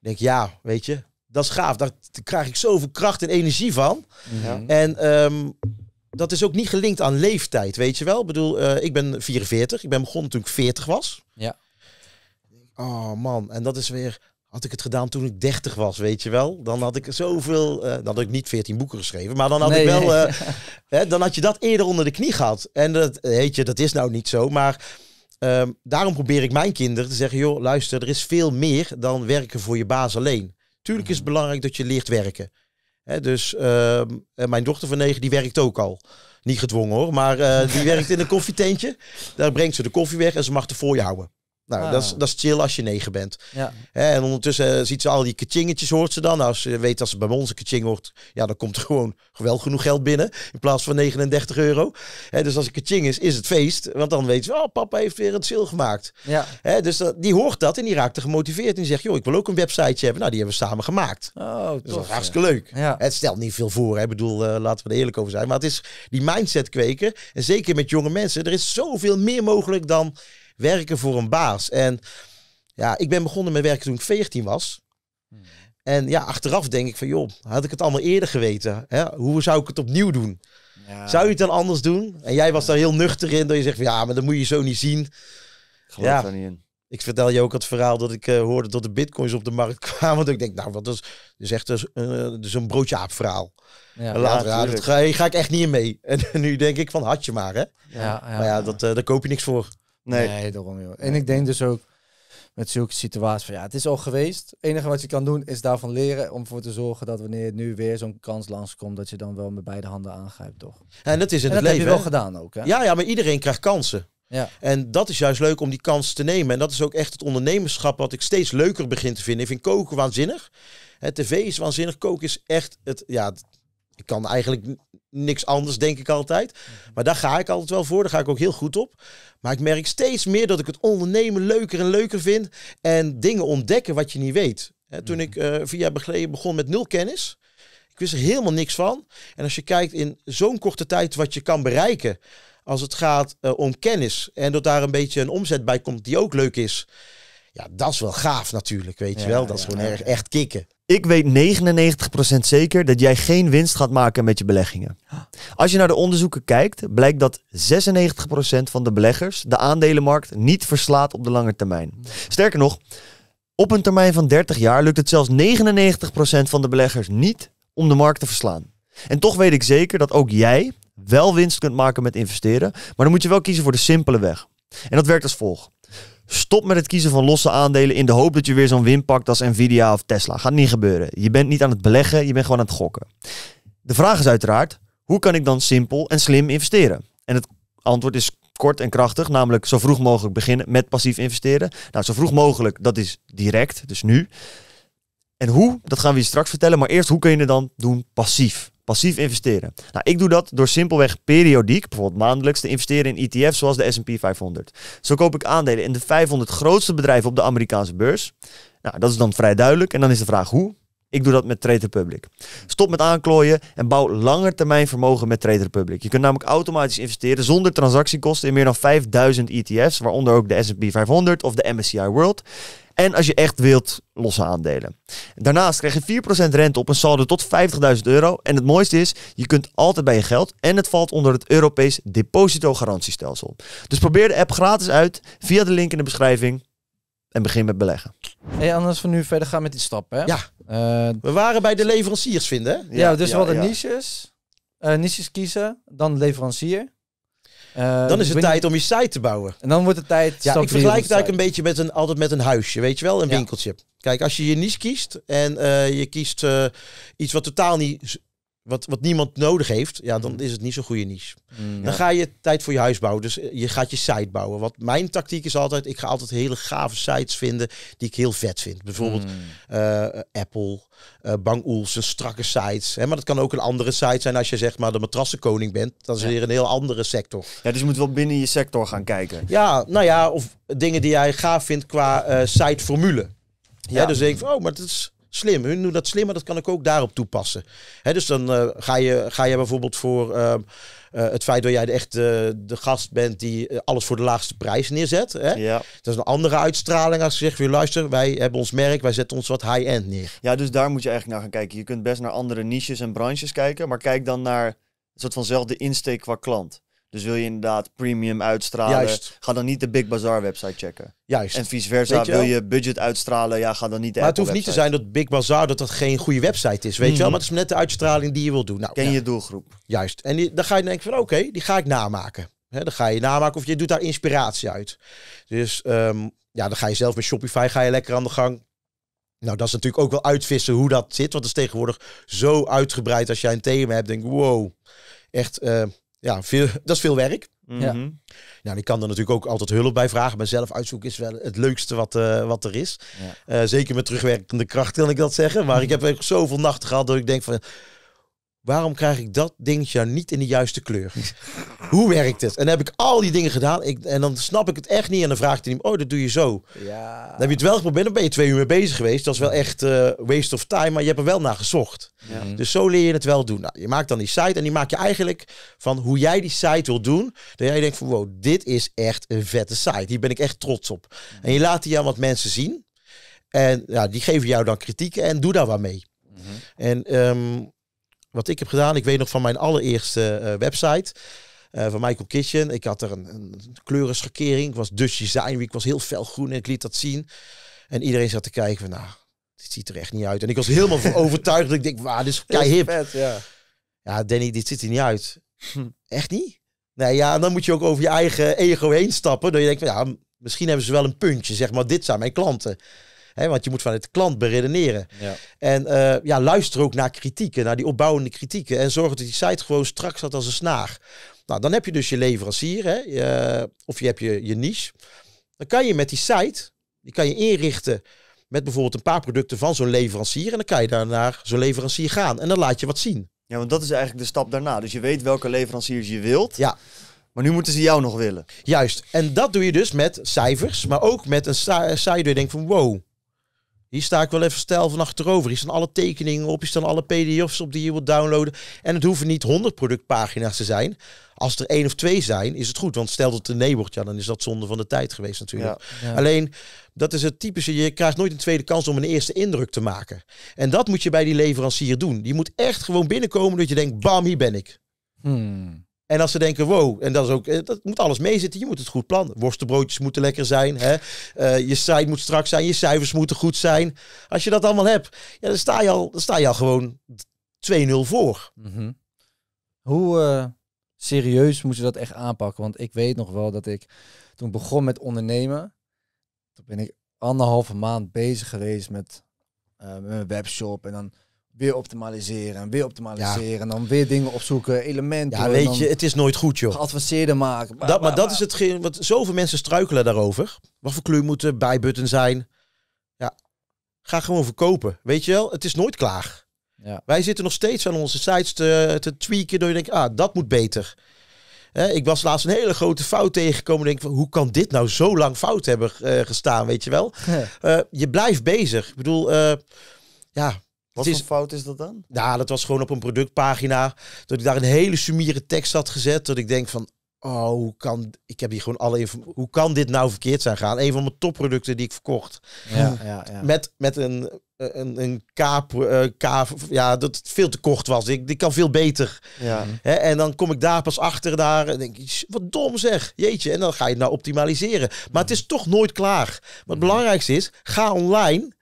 Ik denk ja, weet je, dat is gaaf. Daar krijg ik zoveel kracht en energie van. En ehm, dat is ook niet gelinkt aan leeftijd, weet je wel. Ik bedoel, eh, ik ben 44. Ik ben begonnen toen ik 40 was. Ja. Oh man, en dat is weer... Had ik het gedaan toen ik 30 was, weet je wel. Dan had ik zoveel... Eh, dan had ik niet 14 boeken geschreven, maar dan had ik wel... Eh, hè, dan had je dat eerder onder de knie gehad. En dat, weet je, dat is nou niet zo, maar... Ehm, daarom probeer ik mijn kinderen te zeggen: joh, luister, er is veel meer dan werken voor je baas alleen. Tuurlijk is het belangrijk dat je leert werken dus ehm, eh, mijn dochter van negen, die werkt ook al. Niet gedwongen hoor, maar eh, die werkt in een koffietentje. Daar brengt ze de koffie weg en ze mag de je houden. Nou, ah. dat, is, dat is chill als je negen bent. Ja. En ondertussen eh, ziet ze al die kachingetjes, hoort ze dan. Nou, als ze weet dat ze bij ons een kaching hoort, ja, dan komt er gewoon wel genoeg geld binnen. In plaats van 39 euro. dus als een kaching is, is het feest. Want dan weet ze, oh, papa heeft weer het chill gemaakt. Ja. dus dat, die hoort dat en die raakt er gemotiveerd. En die zegt, joh, ik wil ook een websiteje hebben. Nou, die hebben we samen gemaakt. Oh, tof, dat is hartstikke leuk. Het stelt niet veel voor. Hè. Ik bedoel, eh, laten we er eerlijk over zijn. Maar het is die mindset kweken. En zeker met jonge mensen. Er is zoveel meer mogelijk dan werken voor een baas. En ja, ik ben begonnen met werken toen ik 14 was. Hmm. En ja, achteraf denk ik van joh, had ik het allemaal eerder geweten? Hè? Hoe zou ik het opnieuw doen? Zou je het dan anders doen? En jij was daar heel nuchter in, dat je zegt van ja, maar dat moet je zo niet zien. Ik geloof daar niet in. Ik vertel je ook het verhaal dat ik eh, hoorde dat de bitcoins op de markt kwamen. Dat ik denk, nou, wat is, is echt dus, een broodje verhaal. Ja, en ga, ga, ik echt niet in mee. En nu denk ik van, had je maar, hè? Ja, ja maar ja, dat, eh, daar koop je niks voor. Nee. daarom joh. En ik denk dus ook met zulke situaties van ja, het is al geweest. Het enige wat je kan doen is daarvan leren om ervoor te zorgen dat wanneer nu weer zo'n kans langskomt, dat je dan wel met beide handen aangrijpt, toch? en dat is in het het dat leven. heb je wel gedaan ook, hè? Ja, ja, maar iedereen krijgt kansen. Ja. En dat is juist leuk om die kans te nemen. En dat is ook echt het ondernemerschap wat ik steeds leuker begin te vinden. Ik vind koken waanzinnig. Het tv is waanzinnig. Koken is echt het, ja, ik kan eigenlijk niks anders, denk ik altijd. Maar daar ga ik altijd wel voor. Daar ga ik ook heel goed op. Maar ik merk steeds meer dat ik het ondernemen leuker en leuker vind. En dingen ontdekken wat je niet weet. toen mhm. ik via eh, vier begon met nul kennis. Ik wist er helemaal niks van. En als je kijkt in zo'n korte tijd wat je kan bereiken. Als het gaat eh, om kennis. En dat daar een beetje een omzet bij komt die ook leuk is. Ja, dat is wel gaaf natuurlijk, weet je wel. Dat is gewoon erg, echt kicken. Ik weet 99% zeker dat jij geen winst gaat maken met je beleggingen. Als je naar de onderzoeken kijkt, blijkt dat 96% van de beleggers de aandelenmarkt niet verslaat op de lange termijn. Sterker nog, op een termijn van 30 jaar lukt het zelfs 99% van de beleggers niet om de markt te verslaan. En toch weet ik zeker dat ook jij wel winst kunt maken met investeren, maar dan moet je wel kiezen voor de simpele weg. En dat werkt als volgt. Stop met het kiezen van losse aandelen in de hoop dat je weer zo'n win pakt als Nvidia of Tesla. Gaat niet gebeuren. Je bent niet aan het beleggen, je bent gewoon aan het gokken. De vraag is uiteraard, hoe kan ik dan simpel en slim investeren? En het antwoord is kort en krachtig, namelijk zo vroeg mogelijk beginnen met passief investeren. Nou, zo vroeg mogelijk, dat is direct, dus nu. En hoe, dat gaan we je straks vertellen, maar eerst hoe kun je het dan doen passief? Passief investeren. Nou, ik doe dat door simpelweg periodiek, bijvoorbeeld maandelijks, te investeren in ETF's zoals de S&P 500. Zo koop ik aandelen in de 500 grootste bedrijven op de Amerikaanse beurs. Nou, dat is dan vrij duidelijk. En dan is de vraag hoe. Ik doe dat met Trade Republic. Stop met aanklooien en bouw langetermijn vermogen met Trade Republic. Je kunt namelijk automatisch investeren zonder transactiekosten in meer dan 5000 ETF's, waaronder ook de S&P 500 of de MSCI World. En als je echt wilt, losse aandelen. Daarnaast krijg je 4% rente op een saldo tot 50.000 euro. En het mooiste is, je kunt altijd bij je geld en het valt onder het Europees depositogarantiestelsel. Dus probeer de app gratis uit via de link in de beschrijving en begin met beleggen. Hey, anders van nu verder gaan met die stappen. Hè? Ja. Eh, we waren bij de leveranciers vinden. Ja, dus we hadden niches. Eh, niches kiezen, dan leverancier. Eh, dan is het tijd om je site te bouwen. En dan wordt het tijd. Ja, ik vergelijk het eigenlijk een beetje met een, altijd met een huisje, weet je wel, een winkeltje. Kijk, als je je niche kiest en eh, je kiest eh, iets wat totaal niet wat, wat niemand nodig heeft, ja, dan mm. is het niet zo'n goede niche. Mm, dan ga je tijd voor je huis bouwen. Dus eh, je gaat je site bouwen. Wat mijn tactiek is altijd, ik ga altijd hele gave sites vinden die ik heel vet vind. Bijvoorbeeld mm. eh, eh, Apple, uh, Bang strakke sites. Hè, maar dat kan ook een andere site zijn als je zeg maar de matrassenkoning bent. Dat is weer een heel andere sector. Ja, dus je moet wel binnen je sector gaan kijken. Ja, nou ja, of dingen die jij gaaf vindt qua uh, siteformule. Ja. dus denk ik, oh, maar dat is slim. Hun doen dat slim, maar dat kan ik ook daarop toepassen. dus dan eh, ga, je, ga je bijvoorbeeld voor ehm, eh, het feit dat jij echt de gast bent die eh, alles voor de laagste prijs neerzet. Hè? Dat is een andere uitstraling als je zegt, luister, wij hebben ons merk, wij zetten ons wat high-end neer. Ja, dus daar moet je eigenlijk naar gaan kijken. Je kunt best naar andere niches en branches kijken, maar kijk dan naar een soort vanzelfde insteek qua klant. Dus wil je inderdaad premium uitstralen, Juist. ga dan niet de Big Bazaar website checken. Juist. En vice versa, wil je budget uitstralen, ja, ga dan niet de Maar het hoeft niet te zijn dat Big Bazaar dat dat geen goede website is, weet je mhm. wel? Maar het is net de uitstraling die je wil doen. Nou, Ken je doelgroep. Juist. En dan ga je denken van, oké, die ga ik namaken. He, dan ga je namaken of je doet daar inspiratie uit. Dus ehm, ja, dan ga je zelf met Shopify ga je lekker aan de gang. Nou, dat is natuurlijk ook wel uitvissen hoe dat zit. Want het is tegenwoordig zo uitgebreid als jij een thema hebt. Denk, wow, echt... Eh, ja, veel, dat is veel werk. Mhm. Ja. Nou, ik kan er natuurlijk ook altijd hulp bij vragen. Maar zelf uitzoeken is wel het leukste wat, eh, wat er is. Eh, zeker met terugwerkende kracht kan ik dat zeggen. Maar ik heb echt zoveel nachten gehad dat ik denk van... Waarom krijg ik dat dingetje nou niet in de juiste kleur? Hoe werkt het? En dan heb ik al die dingen gedaan. Ik, en dan snap ik het echt niet. En dan vraagt hij hem, oh, dat doe je zo. Ja. Dan heb je het wel geprobeerd. Dan ben je twee uur mee bezig geweest. Dat is wel echt eh, waste of time. Maar je hebt er wel naar gezocht. Ja. Mhm. Dus zo leer je het wel doen. Nou, je maakt dan die site. En die maak je eigenlijk van hoe jij die site wil doen. Dat jij denkt van, wow, dit is echt een vette site. Hier ben ik echt trots op. Mhm. En je laat die aan wat mensen zien. En ja, die geven jou dan kritieken. En doe daar wat mee. Mhm. En ehm, wat ik heb gedaan, ik weet nog van mijn allereerste eh, website. Eh, van Michael Kitchen. Ik had er een, een kleurenschakering. Ik was dus design Ik was heel felgroen. en ik liet dat zien. En iedereen zat te kijken van, nou, dit ziet er echt niet uit. En ik was helemaal overtuigd. Ik denk, wauw, dit is keihip. Vet, ja. ja, Danny, dit ziet er niet uit. Hm. Echt niet? Nee, ja, en dan moet je ook over je eigen ego heen stappen. Dan je denkt, ja, misschien hebben ze wel een puntje. Zeg maar, dit zijn mijn klanten want je moet vanuit de klant beredeneren. Ja. En eh, ja, luister ook naar kritieken, naar die opbouwende kritieken. En zorg dat die site gewoon strak zat als een snaar. Nou, dan heb je dus je leverancier, hè, eh, of je hebt je, je niche. Dan kan je met die site, die kan je inrichten met bijvoorbeeld een paar producten van zo'n leverancier. En dan kan je daar naar zo'n leverancier gaan en dan laat je wat zien. Ja, want dat is eigenlijk de stap daarna. Dus je weet welke leveranciers je wilt. Ja. Maar nu moeten ze jou nog willen. Juist. En dat doe je dus met cijfers, maar ook met een site waar je denkt van wow, hier sta ik wel even stijl van achterover. Hier staan alle tekeningen op, hier staan alle pdf's op die je wilt downloaden. En het hoeven niet 100 productpagina's te zijn. Als er één of twee zijn, is het goed. Want stel dat het een nee wordt, ja, dan is dat zonde van de tijd geweest natuurlijk. Alleen, dat is het typische. Je krijgt nooit een tweede kans om een eerste indruk te maken. En dat moet je bij die leverancier doen. Die moet echt gewoon binnenkomen dat je denkt, bam, hier ben ik. Hmm. En als ze denken, wow, en dat is ook, eh, dat moet alles meezitten. Je moet het goed plannen. Worstenbroodjes moeten lekker zijn. Hè? Eh, je site moet strak zijn. Je cijfers moeten goed zijn. Als je dat allemaal hebt, ja, dan, sta je al, dan sta je al gewoon 2-0 voor. Mhm. Hoe eh, serieus moet je dat echt aanpakken? Want ik weet nog wel dat ik, toen ik begon met ondernemen, toen ben ik anderhalve maand bezig geweest met, uh, met mijn webshop. En dan weer optimaliseren en weer optimaliseren. En dan weer dingen opzoeken, elementen. Ja, weet je, het is nooit goed, joh. Geadvanceerder maken. dat, maar dat is hetgeen, wat zoveel mensen struikelen daarover. Wat voor kleur moeten de bijbutton zijn? Ja, ga gewoon verkopen. Weet je wel, het is nooit klaar. Ja. Wij zitten nog steeds aan onze sites te, te tweaken. Door je denkt, ah, dat moet beter. ik was laatst een hele grote fout tegengekomen. Denk van, hoe kan dit nou zo lang fout hebben eh, gestaan, weet je wel? Eh, je blijft bezig. Ik bedoel, eh, ja, wat is fout is dat dan? Nou, dat was gewoon op een productpagina. Dat ik daar een hele summiere tekst had gezet. Dat ik denk van, oh, kan, ik heb hier gewoon alle hoe kan dit nou verkeerd zijn gaan? Een van mijn topproducten die ik verkocht. Ja, hm. ja, ja. Met, met een, een, een K, eh, ja, dat veel te kort was. Ik, ik kan veel beter. Ja. en dan kom ik daar pas achter daar en denk ik, wat dom zeg. Jeetje, en dan ga je het nou optimaliseren. Maar het is toch nooit klaar. wat het belangrijkste is, ga online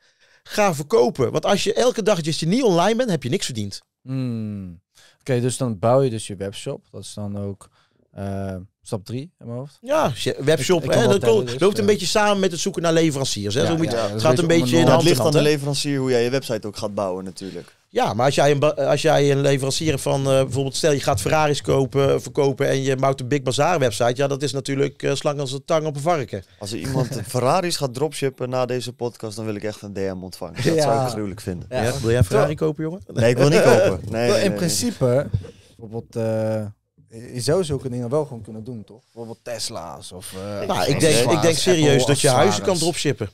Ga verkopen. Want als je elke dag je niet online bent, heb je niks verdiend. Hmm. Oké, dus dan bouw je dus je webshop. Dat is dan ook eh, stap 3 in mijn hoofd. Ja, webshop. dat dus, loopt een eh. beetje samen met het zoeken naar leveranciers. Hè? Zo moet, het dus gaat een beetje in de Het ligt aan de leverancier hoe jij je website ook gaat bouwen natuurlijk. Ja, maar als jij een, eh, als jij een leverancier van eh, bijvoorbeeld, stel je gaat Ferraris kopen, eh, verkopen en je maakt een Big Bazaar website, ja, dat is natuurlijk slang als een tang op een varken. Als er iemand Ferraris gaat dropshippen na deze podcast, dan wil ik echt een DM ontvangen. Dat zou ik gruwelijk vinden. Ja. Wil jij Ferrari kopen, jongen? Nee, ik wil niet kopen. Nee, in principe, bijvoorbeeld. Uh, je zou zulke dingen wel gewoon kunnen doen, toch? Bijvoorbeeld Tesla's of... nou, ik denk, ik denk serieus dat je huizen kan dropshippen.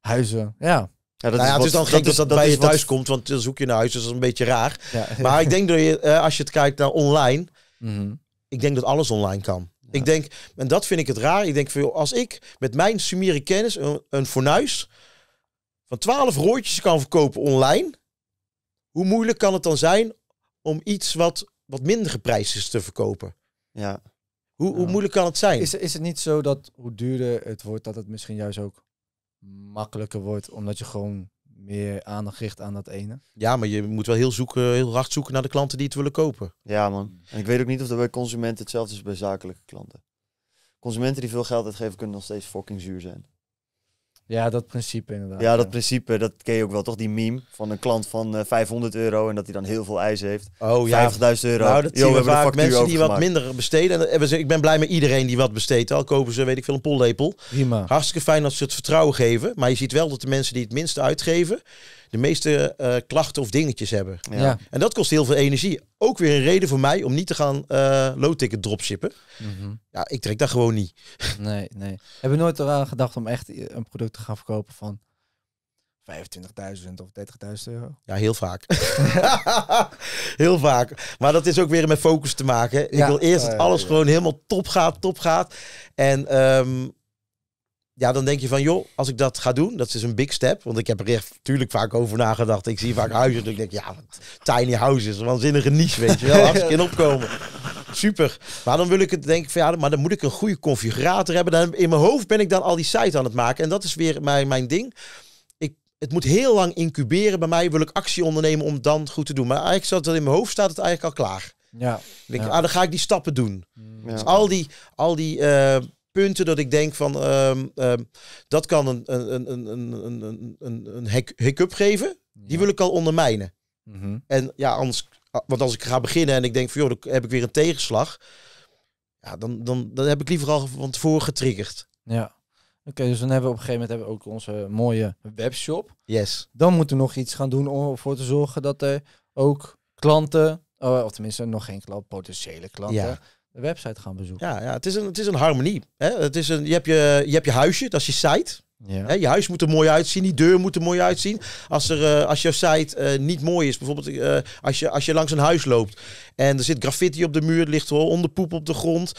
Huizen, ja. Ja, dat nou is, dan gek dat, dat, dat, bij je thuis komt, want dan zoek je naar huis, dus dat is een beetje raar. Maar ik denk dat je, eh, als je het kijkt naar online, mhm. ik denk dat alles online kan. Ik denk, en dat vind ik het raar, ik denk, veel als ik met mijn sumire kennis een, een fornuis van 12 roodjes kan verkopen online, hoe moeilijk kan het dan zijn om iets wat, wat minder geprijsd is te verkopen? Ja. Hoe, hoe moeilijk kan het zijn? Is, is het niet zo dat hoe duurder het wordt, dat het misschien juist ook makkelijker wordt, omdat je gewoon meer aandacht richt aan dat ene. Ja, maar je moet wel heel, zoeken, heel hard zoeken naar de klanten die het willen kopen. Ja, man. En ik weet ook niet of dat bij consumenten hetzelfde is bij zakelijke klanten. Consumenten die veel geld uitgeven kunnen nog steeds fucking zuur zijn. Ja, dat principe inderdaad. Ja, dat principe, dat ken je ook wel, toch? Die meme van een klant van uh, eh, 500 euro en dat hij dan heel veel eisen heeft. Oh ja. 50.000 euro. Nou, dat Yo, we vaak mensen die wat minder besteden. En eh, ik ben blij met iedereen die wat besteedt. Al kopen ze, weet ik veel, een pollepel. Prima. Hartstikke fijn dat ze het vertrouwen geven. Maar je ziet wel dat de mensen die het minste uitgeven de meeste eh, klachten of dingetjes hebben. Ja. En dat kost heel veel energie. Ook weer een reden voor mij om niet te gaan uh, eh, low-ticket dropshippen. Mhm. Ja, ik trek dat gewoon niet. Nee, nee. Heb je nooit eraan gedacht om echt een product te gaan verkopen van 25.000 of 30.000 euro? Ja, heel vaak. heel vaak. Maar dat is ook weer met focus te maken. Ik wil eerst dat alles gewoon helemaal top gaat, top gaat. En... Um, ja, dan denk je van, joh, als ik dat ga doen, dat is een big step. Want ik heb er echt natuurlijk vaak over nagedacht. Ik zie vaak huizen en ik denk, ja, tiny houses, een waanzinnige niche, weet je wel. Hartstikke in opkomen. Super. Maar dan wil ik het denk ik van, ja, maar dan moet ik een goede configurator hebben. in mijn hoofd ben ik dan al die site aan het maken. En dat is weer mijn, mijn ding. Ik, het moet heel lang incuberen bij mij. Wil ik actie ondernemen om dan goed te doen. Maar eigenlijk zat dat in mijn hoofd, staat het eigenlijk al klaar. Ja. Dan, Ah, dan ga ik die stappen doen. Dus al die, al die eh, punten dat ik denk van ehm, ehm, dat kan een, een, een, een, een, een, een hiccup geven. Die wil ik al ondermijnen. Mhm. En ja, anders, ah, want als ik ga beginnen en ik denk van joh, dan heb ik weer een tegenslag. Ja, dan, dan, dan heb ik liever al van tevoren getriggerd. Ja. Oké, dus dan hebben we op een gegeven moment hebben we ook onze mooie webshop. Yes. Dan moeten we nog iets gaan doen om ervoor te zorgen dat er ook klanten, oh, of tenminste nog geen klant, potentiële klanten, ja de website gaan bezoeken. Ja, ja het, is een, het is een harmonie. Hè? Het is een, je, hebt je, je hebt je huisje, dat is je site. Hè? je huis moet er mooi uitzien, die deur moet er mooi uitzien. Als, er, eh, als jouw site eh, niet mooi is, bijvoorbeeld eh, als, je, als je langs een huis loopt en er zit graffiti op de muur, ligt wel onderpoep op de grond.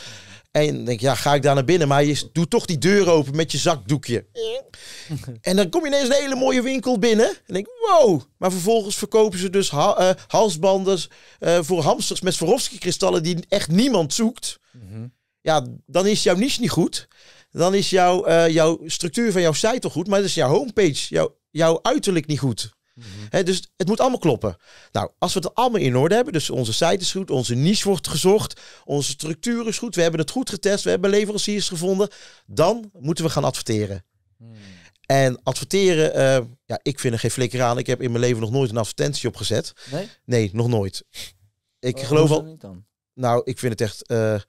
En dan denk je, ja, ga ik daar naar binnen? Maar je doet toch die deur open met je zakdoekje. en dan kom je ineens een hele mooie winkel binnen. En denk, wow. Maar vervolgens verkopen ze dus ha eh, halsbanden eh, voor hamsters met Swarovski-kristallen die echt niemand zoekt. Mhm. Ja, dan is jouw niche niet goed. Dan is jouw, eh, jouw structuur van jouw site toch goed. Maar dan is jouw homepage, jouw, jouw uiterlijk niet goed. Mhm. dus het moet allemaal kloppen. Nou, als we het allemaal in orde hebben, dus onze site is goed, onze niche wordt gezocht, onze structuur is goed, we hebben het goed getest, we hebben leveranciers gevonden, dan moeten we gaan adverteren. Hmm. En adverteren, eh, ja, ik vind er geen flikker aan. Ik heb in mijn leven nog nooit een advertentie opgezet. Nee? Nee, nog nooit. Ik geloof al. Nou, ik vind het echt. Eh,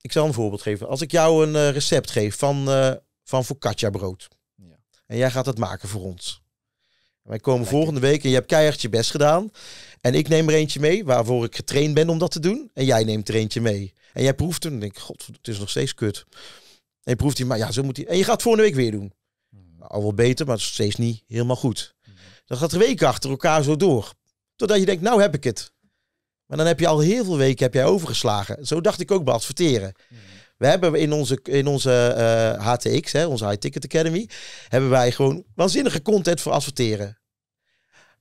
ik zal een voorbeeld geven. Als ik jou een eh, recept geef van, van focaccia brood. Ja. En jij gaat dat maken voor ons. Wij komen volgende week en je hebt keihard je best gedaan. En ik neem er eentje mee waarvoor ik getraind ben om dat te doen. En jij neemt er eentje mee. En jij proeft hem en denk ik, god, het is nog steeds kut. En je proeft die, maar ja, zo moet hij. En je gaat het volgende week weer doen. Hmm. al wel beter, maar het is steeds niet helemaal goed. Hmm. Dan gaat de week achter elkaar zo door. Totdat je denkt, nou heb ik het. Maar dan heb je al heel veel weken heb jij overgeslagen. Zo dacht ik ook bij adverteren. Hmm. We hebben in onze, in onze HTX, eh, hè, onze High Ticket Academy, hebben wij gewoon waanzinnige content voor adverteren.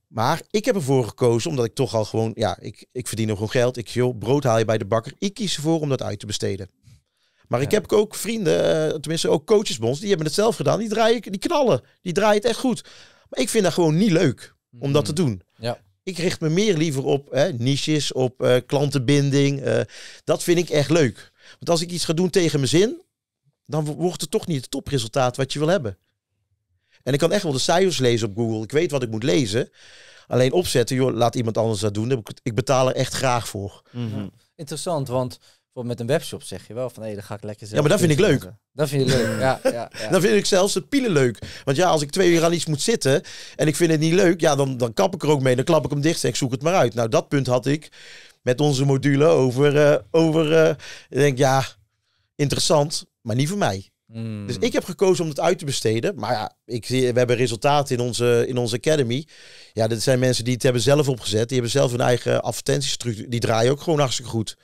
Maar ik heb ervoor gekozen, omdat ik toch al gewoon, ja, ik, ik verdien nog gewoon geld. Ik, joh, brood haal je bij de bakker. Ik kies ervoor om dat uit te besteden. Maar ik heb ook vrienden, eh, tenminste ook coaches bij ons, die hebben het zelf gedaan. Die draaien, die knallen, die draaien het echt goed. Maar ik vind dat gewoon niet leuk om dat te mm. doen. Ja. Ik richt me meer liever op hè, niches, op eh, klantenbinding. dat vind ik echt leuk. Want als ik iets ga doen tegen mijn zin, dan wordt het toch niet het topresultaat wat je wil hebben. En ik kan echt wel de cijfers lezen op Google. Ik weet wat ik moet lezen. Alleen opzetten, joh, laat iemand anders dat doen. Ik betaal er echt graag voor. Mhm. Interessant, want met een webshop zeg je wel van hé, hey, dan ga ik lekker zelf. Ja, maar dat vind ik leuk. Dat vind je leuk. Ja, ja, ja. Dan vind ik zelfs het pielen leuk. Want ja, als ik twee uur aan iets moet zitten en ik vind het niet leuk, ja, dan, dan kap ik er ook mee. Dan klap ik hem dicht en ik zoek het maar uit. Nou, dat punt had ik met onze module over. Uh, over eh, ik denk, ja, interessant, maar niet voor mij. Hmm. Dus ik heb gekozen om het uit te besteden. Maar ja, ik, we hebben resultaten in onze, in onze academy. Ja, dat zijn mensen die het hebben zelf opgezet. Die hebben zelf hun eigen advertentiestructuur. Die draaien ook gewoon hartstikke goed.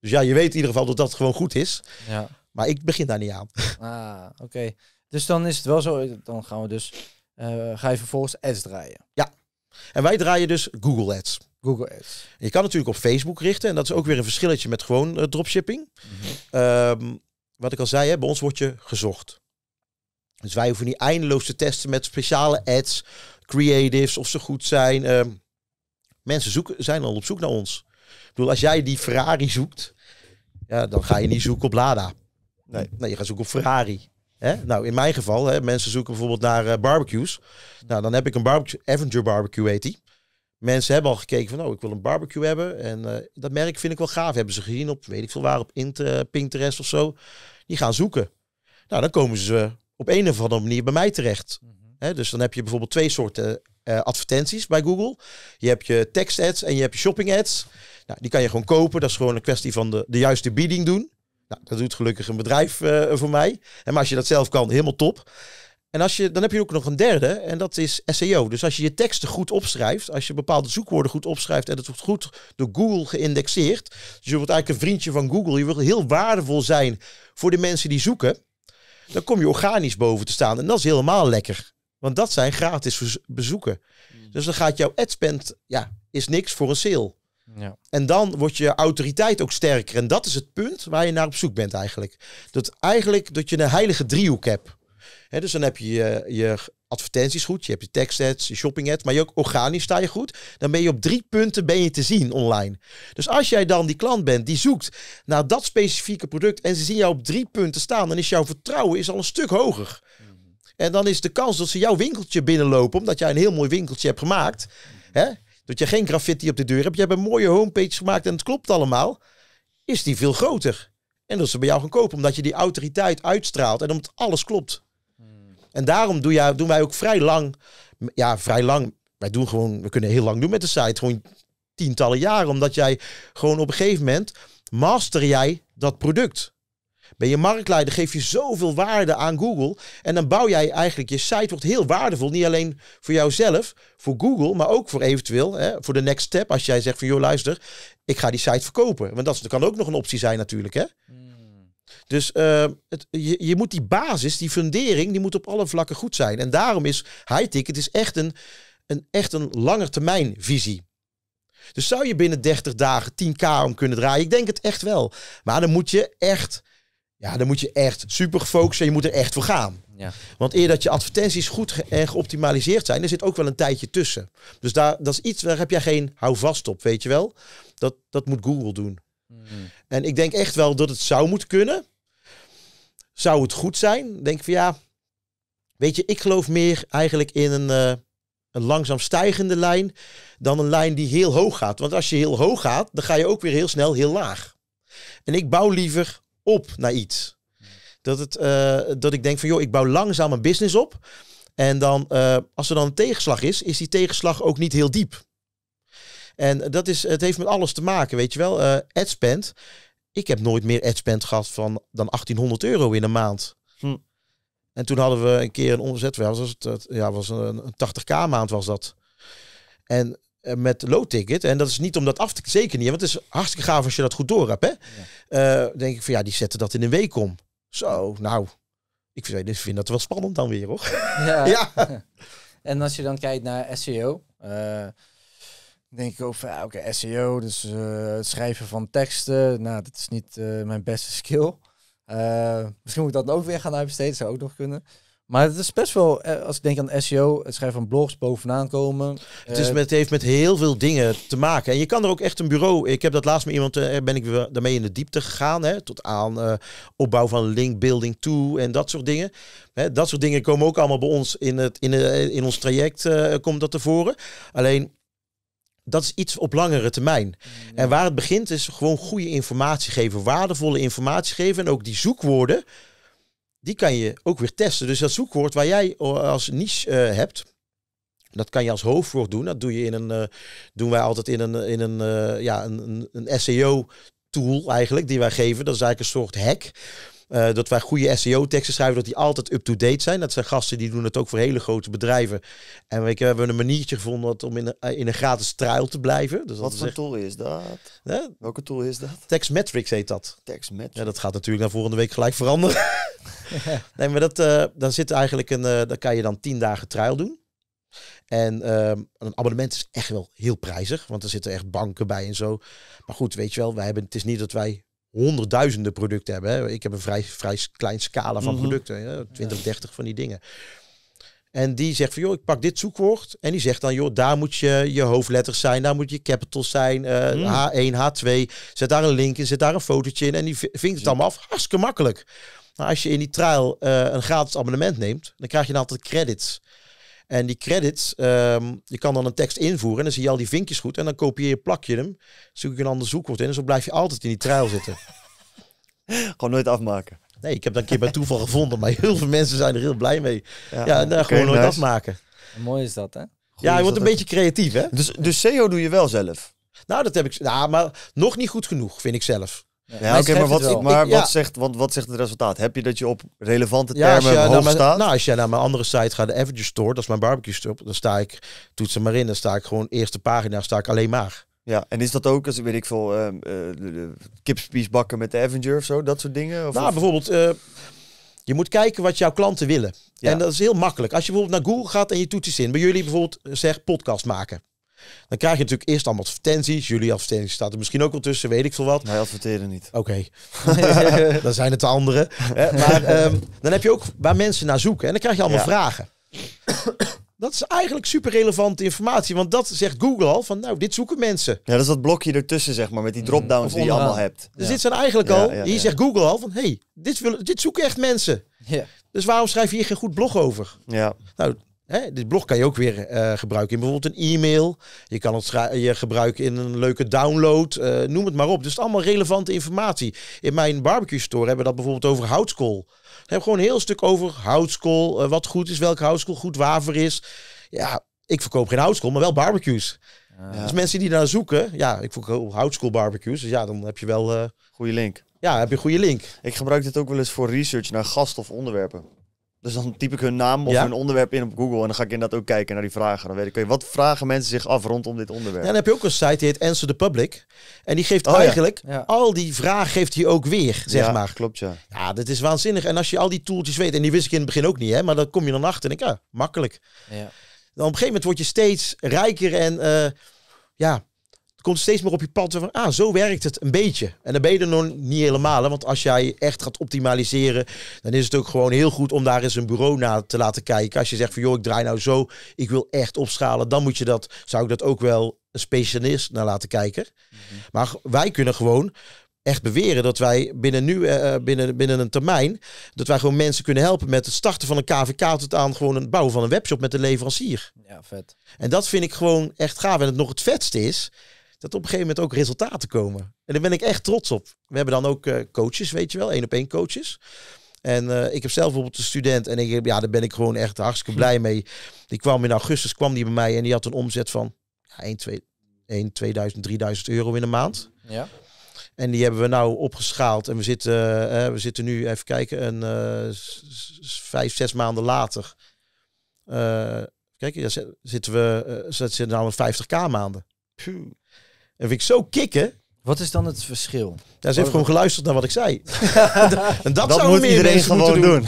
Dus ja, je weet in ieder geval dat dat gewoon goed is. Ja. Maar ik begin daar niet aan. Ah, oké. Dus dan is het wel zo. Dan gaan we dus. Eh, ga je vervolgens ads draaien. Ja. En wij draaien dus Google Ads. Google je kan natuurlijk op Facebook richten. En dat is ook weer een verschilletje met gewoon eh, dropshipping. Mhm. Ehm, wat ik al zei, hè, bij ons word je gezocht. Dus wij hoeven niet eindeloos te testen met speciale ads, creatives, of ze goed zijn. Ehm, mensen zoeken, zijn al op zoek naar ons. Ik bedoel, als jij die Ferrari zoekt, ja, dan ga je niet zoeken op Lada. Nee, nee je gaat zoeken op Ferrari. Hè? Nou, in mijn geval, hè, mensen zoeken bijvoorbeeld naar eh, barbecues. Nou, dan heb ik een barbecue, Avenger barbecue heet mensen hebben al gekeken van, oh, ik wil een barbecue hebben. En eh, dat merk vind ik wel gaaf. Hebben ze gezien op, weet ik veel waar, op Inter, Pinterest of zo. Die gaan zoeken. Nou, dan komen ze op een of andere manier bij mij terecht. Mhm. dus dan heb je bijvoorbeeld twee soorten eh, advertenties bij Google. Je hebt je text ads en je hebt je shopping ads. Nou, die kan je gewoon kopen. Dat is gewoon een kwestie van de, de juiste bieding doen. Nou, dat doet gelukkig een bedrijf eh, voor mij. En maar als je dat zelf kan, helemaal top. En als je, dan heb je ook nog een derde, en dat is SEO. Dus als je je teksten goed opschrijft, als je bepaalde zoekwoorden goed opschrijft en het wordt goed door Google geïndexeerd. Dus je wordt eigenlijk een vriendje van Google. Je wilt heel waardevol zijn voor de mensen die zoeken. Dan kom je organisch boven te staan. En dat is helemaal lekker. Want dat zijn gratis bezoeken. Hmm. Dus dan gaat jouw spend ja, is niks voor een sale. Ja. En dan wordt je autoriteit ook sterker. En dat is het punt waar je naar op zoek bent eigenlijk. Dat eigenlijk dat je een heilige driehoek hebt dus dan heb je, je advertenties goed, je hebt je text ads, je shopping ads, maar je ook organisch sta je goed. Dan ben je op drie punten ben je te zien online. Dus als jij dan die klant bent die zoekt naar dat specifieke product en ze zien jou op drie punten staan, dan is jouw vertrouwen is al een stuk hoger. Mhm. En dan is de kans dat ze jouw winkeltje binnenlopen, omdat jij een heel mooi winkeltje hebt gemaakt. Hè? Dat je geen graffiti op de deur hebt. Je hebt een mooie homepage gemaakt en het klopt allemaal. Is die veel groter. En dat ze bij jou gaan kopen, omdat je die autoriteit uitstraalt en omdat alles klopt. En daarom doe jij, doen wij ook vrij lang. Ja, vrij lang. Wij doen gewoon, we kunnen heel lang doen met de site. Gewoon tientallen jaren. Omdat jij gewoon op een gegeven moment master jij dat product. Ben je marktleider, geef je zoveel waarde aan Google. En dan bouw jij eigenlijk, je site wordt heel waardevol. Niet alleen voor jouzelf, voor Google, maar ook voor eventueel, hè, voor de next step. Als jij zegt van, joh luister, ik ga die site verkopen. Want dat, kan ook nog een optie zijn natuurlijk, hè. Mm. Dus ehm, je, je, moet die basis, die fundering, die moet op alle vlakken goed zijn. En daarom is high ticket is echt een, een, echt een langetermijnvisie. Dus zou je binnen 30 dagen 10k om kunnen draaien? Ik denk het echt wel. Maar dan moet je echt, ja, dan moet je echt super focussen. Je moet er echt voor gaan. Ja. Want eer dat je advertenties goed en geoptimaliseerd zijn, er zit ook wel een tijdje tussen. Dus daar, dat is iets waar heb jij geen hou vast op, weet je wel. Dat, dat moet Google doen. Mm. En ik denk echt wel dat het zou moeten kunnen zou het goed zijn? Denk van ja, weet je, ik geloof meer eigenlijk in een, eh, een langzaam stijgende lijn dan een lijn die heel hoog gaat. Want als je heel hoog gaat, dan ga je ook weer heel snel heel laag. En ik bouw liever op naar iets. Dat, het, eh, dat ik denk van joh, ik bouw langzaam een business op. En dan, eh, als er dan een tegenslag is, is die tegenslag ook niet heel diep. En dat is, het heeft met alles te maken, weet je wel. Uh, Adspend ik heb nooit meer adspend gehad van dan 1800 euro in een maand. Hm. En toen hadden we een keer een omzet, was het, ja, was een, een 80k maand was dat. En eh, met low ticket. En dat is niet om dat af te zeker niet. Want het is hartstikke gaaf als je dat goed door hebt. Hè? Ja. Eh, denk ik van ja, die zetten dat in een week om. Zo, nou. Ik vind, vind dat wel spannend dan weer hoor. Ja. ja. En als je dan kijkt naar SEO. Eh, denk ik over ah, oké, SEO, dus eh, het schrijven van teksten, nou, dat is niet eh, mijn beste skill. Eh, misschien moet ik dat ook weer gaan uitbesteden, zou ook nog kunnen. Maar het is best wel, als ik denk aan SEO, het schrijven van blogs bovenaan komen. Het, is met, het heeft met heel veel dingen te maken. En je kan er ook echt een bureau. Ik heb dat laatst met iemand, ben ik daarmee in de diepte gegaan. Hè, tot aan opbouw van link building toe en dat soort dingen. Hè, dat soort dingen komen ook allemaal bij ons in, het, in, in ons traject komt dat tevoren. Alleen dat is iets op langere termijn. Mm. En waar het begint is gewoon goede informatie geven, waardevolle informatie geven. En ook die zoekwoorden, die kan je ook weer testen. Dus dat zoekwoord waar jij als niche eh, hebt, dat kan je als hoofdwoord doen. Dat doe je in een, eh, doen wij altijd in een, in een, eh, ja, een, een SEO-tool eigenlijk, die wij geven. Dat is eigenlijk een soort hack. Eh, dat wij goede SEO-teksten schrijven, dat die altijd up-to-date zijn. Dat zijn gasten die doen het ook voor hele grote bedrijven. En we, hebben een maniertje gevonden om in een, eh, in een gratis trial te blijven. Dus Wat voor tool is dat? Welke tool is dat? Textmetrics heet dat. Textmetrics. Ja, dat gaat natuurlijk naar volgende week gelijk veranderen. nee, maar dat, eh, dan zit eigenlijk een, dan kan je dan tien dagen trial doen. En ehm, een abonnement is echt wel heel prijzig, want er zitten echt banken bij en zo. Maar goed, weet je wel, wij hebben, het is niet dat wij honderdduizenden producten hebben. Hè. Ik heb een vrij, vrij klein scala van mhm. producten, hè, 20, 30 van die dingen. En die zegt van, joh, ik pak dit zoekwoord. En die zegt dan, joh, daar moet je je hoofdletters zijn, daar moet je capitals zijn, uh, H1, H2. Zet daar een link in, zet daar een fotootje in. En die vindt het allemaal af. Hartstikke makkelijk. als je in die trial eh, een gratis abonnement neemt, dan krijg je een aantal credits. En die credits, ehm, je kan dan een tekst invoeren en dan zie je al die vinkjes goed. En dan kopieer je, plak je hem, zoek je een ander zoekwoord in en zo blijf je altijd in die trail zitten. Gewoon nooit afmaken. Nee, ik heb dat een keer bij toeval gevonden, maar heel veel mensen zijn er heel blij mee. Ja, ja en, nou, gewoon nooit afmaken. En mooi is dat, hè? ja, je wordt een beetje creatief, hè? Dus, dus SEO doe je wel zelf? Nou, dat heb ik. Nou, maar nog niet goed genoeg, vind ik zelf. Ja, oké, maar, wat, maar wat, zegt, wat zegt het resultaat? Heb je dat je op relevante termen hoog staat? Nou, als jij naar mijn andere site gaat, de Avenger Store, dat is mijn barbecue store, dan sta ik, toetsen ze maar in, dan sta ik gewoon eerste pagina, sta ik alleen maar. Ja, en is dat ook, als weet ik veel, uh, kipspies bakken met de Avenger of zo, dat soort dingen? Of, nou, bijvoorbeeld, eh, je moet kijken wat jouw klanten willen. En dat is heel makkelijk. Als je bijvoorbeeld naar Google gaat en je toetsen in, bij jullie bijvoorbeeld eh, zeg podcast maken. Dan krijg je natuurlijk eerst allemaal advertenties. Jullie advertenties staat er misschien ook wel tussen, weet ik veel wat. Wij adverteren niet. Oké, dan zijn het de anderen. maar ehm, dan heb je ook waar mensen naar zoeken. En dan krijg je allemaal vragen. Dat is eigenlijk super relevante informatie. Want dat zegt Google al van, nou, dit zoeken mensen. Ja, dat is dat blokje ertussen, zeg maar, met die mhm. dropdowns die je allemaal hebt. Dus dit zijn eigenlijk al, hier zegt Google al van, hé, hey, dit, dit zoeken echt mensen. Ja. Dus waarom schrijf je hier geen goed blog over? Ja. Nou, Hè, dit blog kan je ook weer eh, gebruiken in bijvoorbeeld een e-mail. Je kan het je gebruiken in een leuke download. Eh, noem het maar op. Dus het allemaal relevante informatie. In mijn barbecue store hebben we dat bijvoorbeeld over houtskool. We hebben gewoon een heel stuk over houtskool. Eh, wat goed is, welke houtskool goed waver is. Ja, ik verkoop geen houtskool, maar wel barbecues. Ja. Dus mensen die daar zoeken, ja, ik verkoop houtskool barbecues. Dus ja, dan heb je wel... Goede link. Ja, heb je een goede link. Ik gebruik dit ook wel eens voor research naar gast of onderwerpen. Dus dan typ ik hun naam of hun onderwerp in op Google. En dan ga ik in dat ook kijken naar die vragen. Dan weet ik, wat vragen mensen zich af rondom dit onderwerp? Ja, dan heb je ook een site die heet Answer the Public. En die geeft oh, eigenlijk, al die vragen geeft hij ook weer, zeg maar. klopt, ja. Ja, dat is waanzinnig. En als je al die toeltjes weet, en die wist ik in het begin ook niet, hè. Maar dan kom je dan achter en ik, ja, makkelijk. Dan op een gegeven moment word je steeds rijker en, eh, ja komt steeds meer op je pad van, ah, zo werkt het een beetje. En dan ben je er nog niet helemaal, hè? want als jij echt gaat optimaliseren, dan is het ook gewoon heel goed om daar eens een bureau naar te laten kijken. Als je zegt van, joh, ik draai nou zo, ik wil echt opschalen, dan moet je dat, zou ik dat ook wel een specialist naar laten kijken. Mhm. Maar wij kunnen gewoon echt beweren dat wij binnen nu, eh, eh, binnen, binnen een termijn, dat wij gewoon mensen kunnen helpen met het starten van een KVK tot aan gewoon het bouwen van een webshop met een leverancier. Ja, vet. En dat vind ik gewoon echt gaaf. En het nog het vetste is, dat op een gegeven moment ook resultaten komen. En daar ben ik echt trots op. We hebben dan ook eh, coaches, weet je wel, één op één coaches. En eh, ik heb zelf bijvoorbeeld een student en ik, ja, daar ben ik gewoon echt hartstikke hm. blij mee. Die kwam in augustus, kwam die bij mij en die had een omzet van ja, 1, 2, 1, 2000, 3000 euro in een maand. Ja. En die hebben we nou opgeschaald. En we zitten, eh, we zitten nu, even kijken, een, vijf, zes maanden later. kijk, daar zitten we, zitten nou een 50k maanden. Puh. En vind ik zo kicken. Wat is dan het verschil? ze heeft gewoon geluisterd naar wat ik zei. en dat, zou meer iedereen gewoon doen.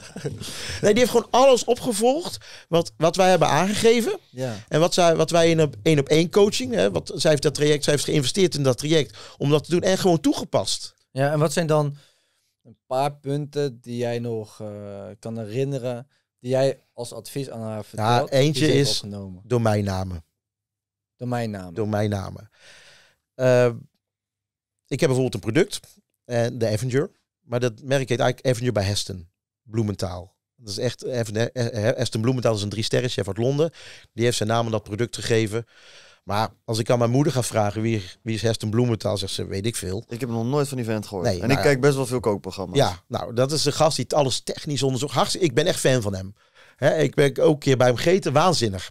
nee, die heeft gewoon alles opgevolgd wat, wat wij hebben aangegeven. Ja. En wat, zij, wat wij in een, een op één coaching, hè, wat, zij heeft dat traject, zij heeft geïnvesteerd in dat traject om dat te doen en gewoon toegepast. Ja, en wat zijn dan een paar punten die jij nog eh, kan herinneren, die jij als advies aan haar vertelt? eentje is, door mijn namen mijn naam. Domeinnamen. mijn Uh, ehm, ik heb bijvoorbeeld een product, en eh, de Avenger. Maar dat merk heet eigenlijk Avenger bij Heston. Bloementaal. Dat is echt, eh, eh, Heston Bloementaal is een drie chef uit Londen. Die heeft zijn naam aan dat product gegeven. Maar als ik aan mijn moeder ga vragen wie, wie is Heston Bloementaal, zegt ze, weet ik veel. Ik heb nog nooit van die vent gehoord. Nee, en ik kijk best wel veel kookprogramma's. Ja, nou, dat is een gast die alles technisch onderzoekt. ik ben echt fan van hem. ik ben ook een keer bij hem gegeten, waanzinnig.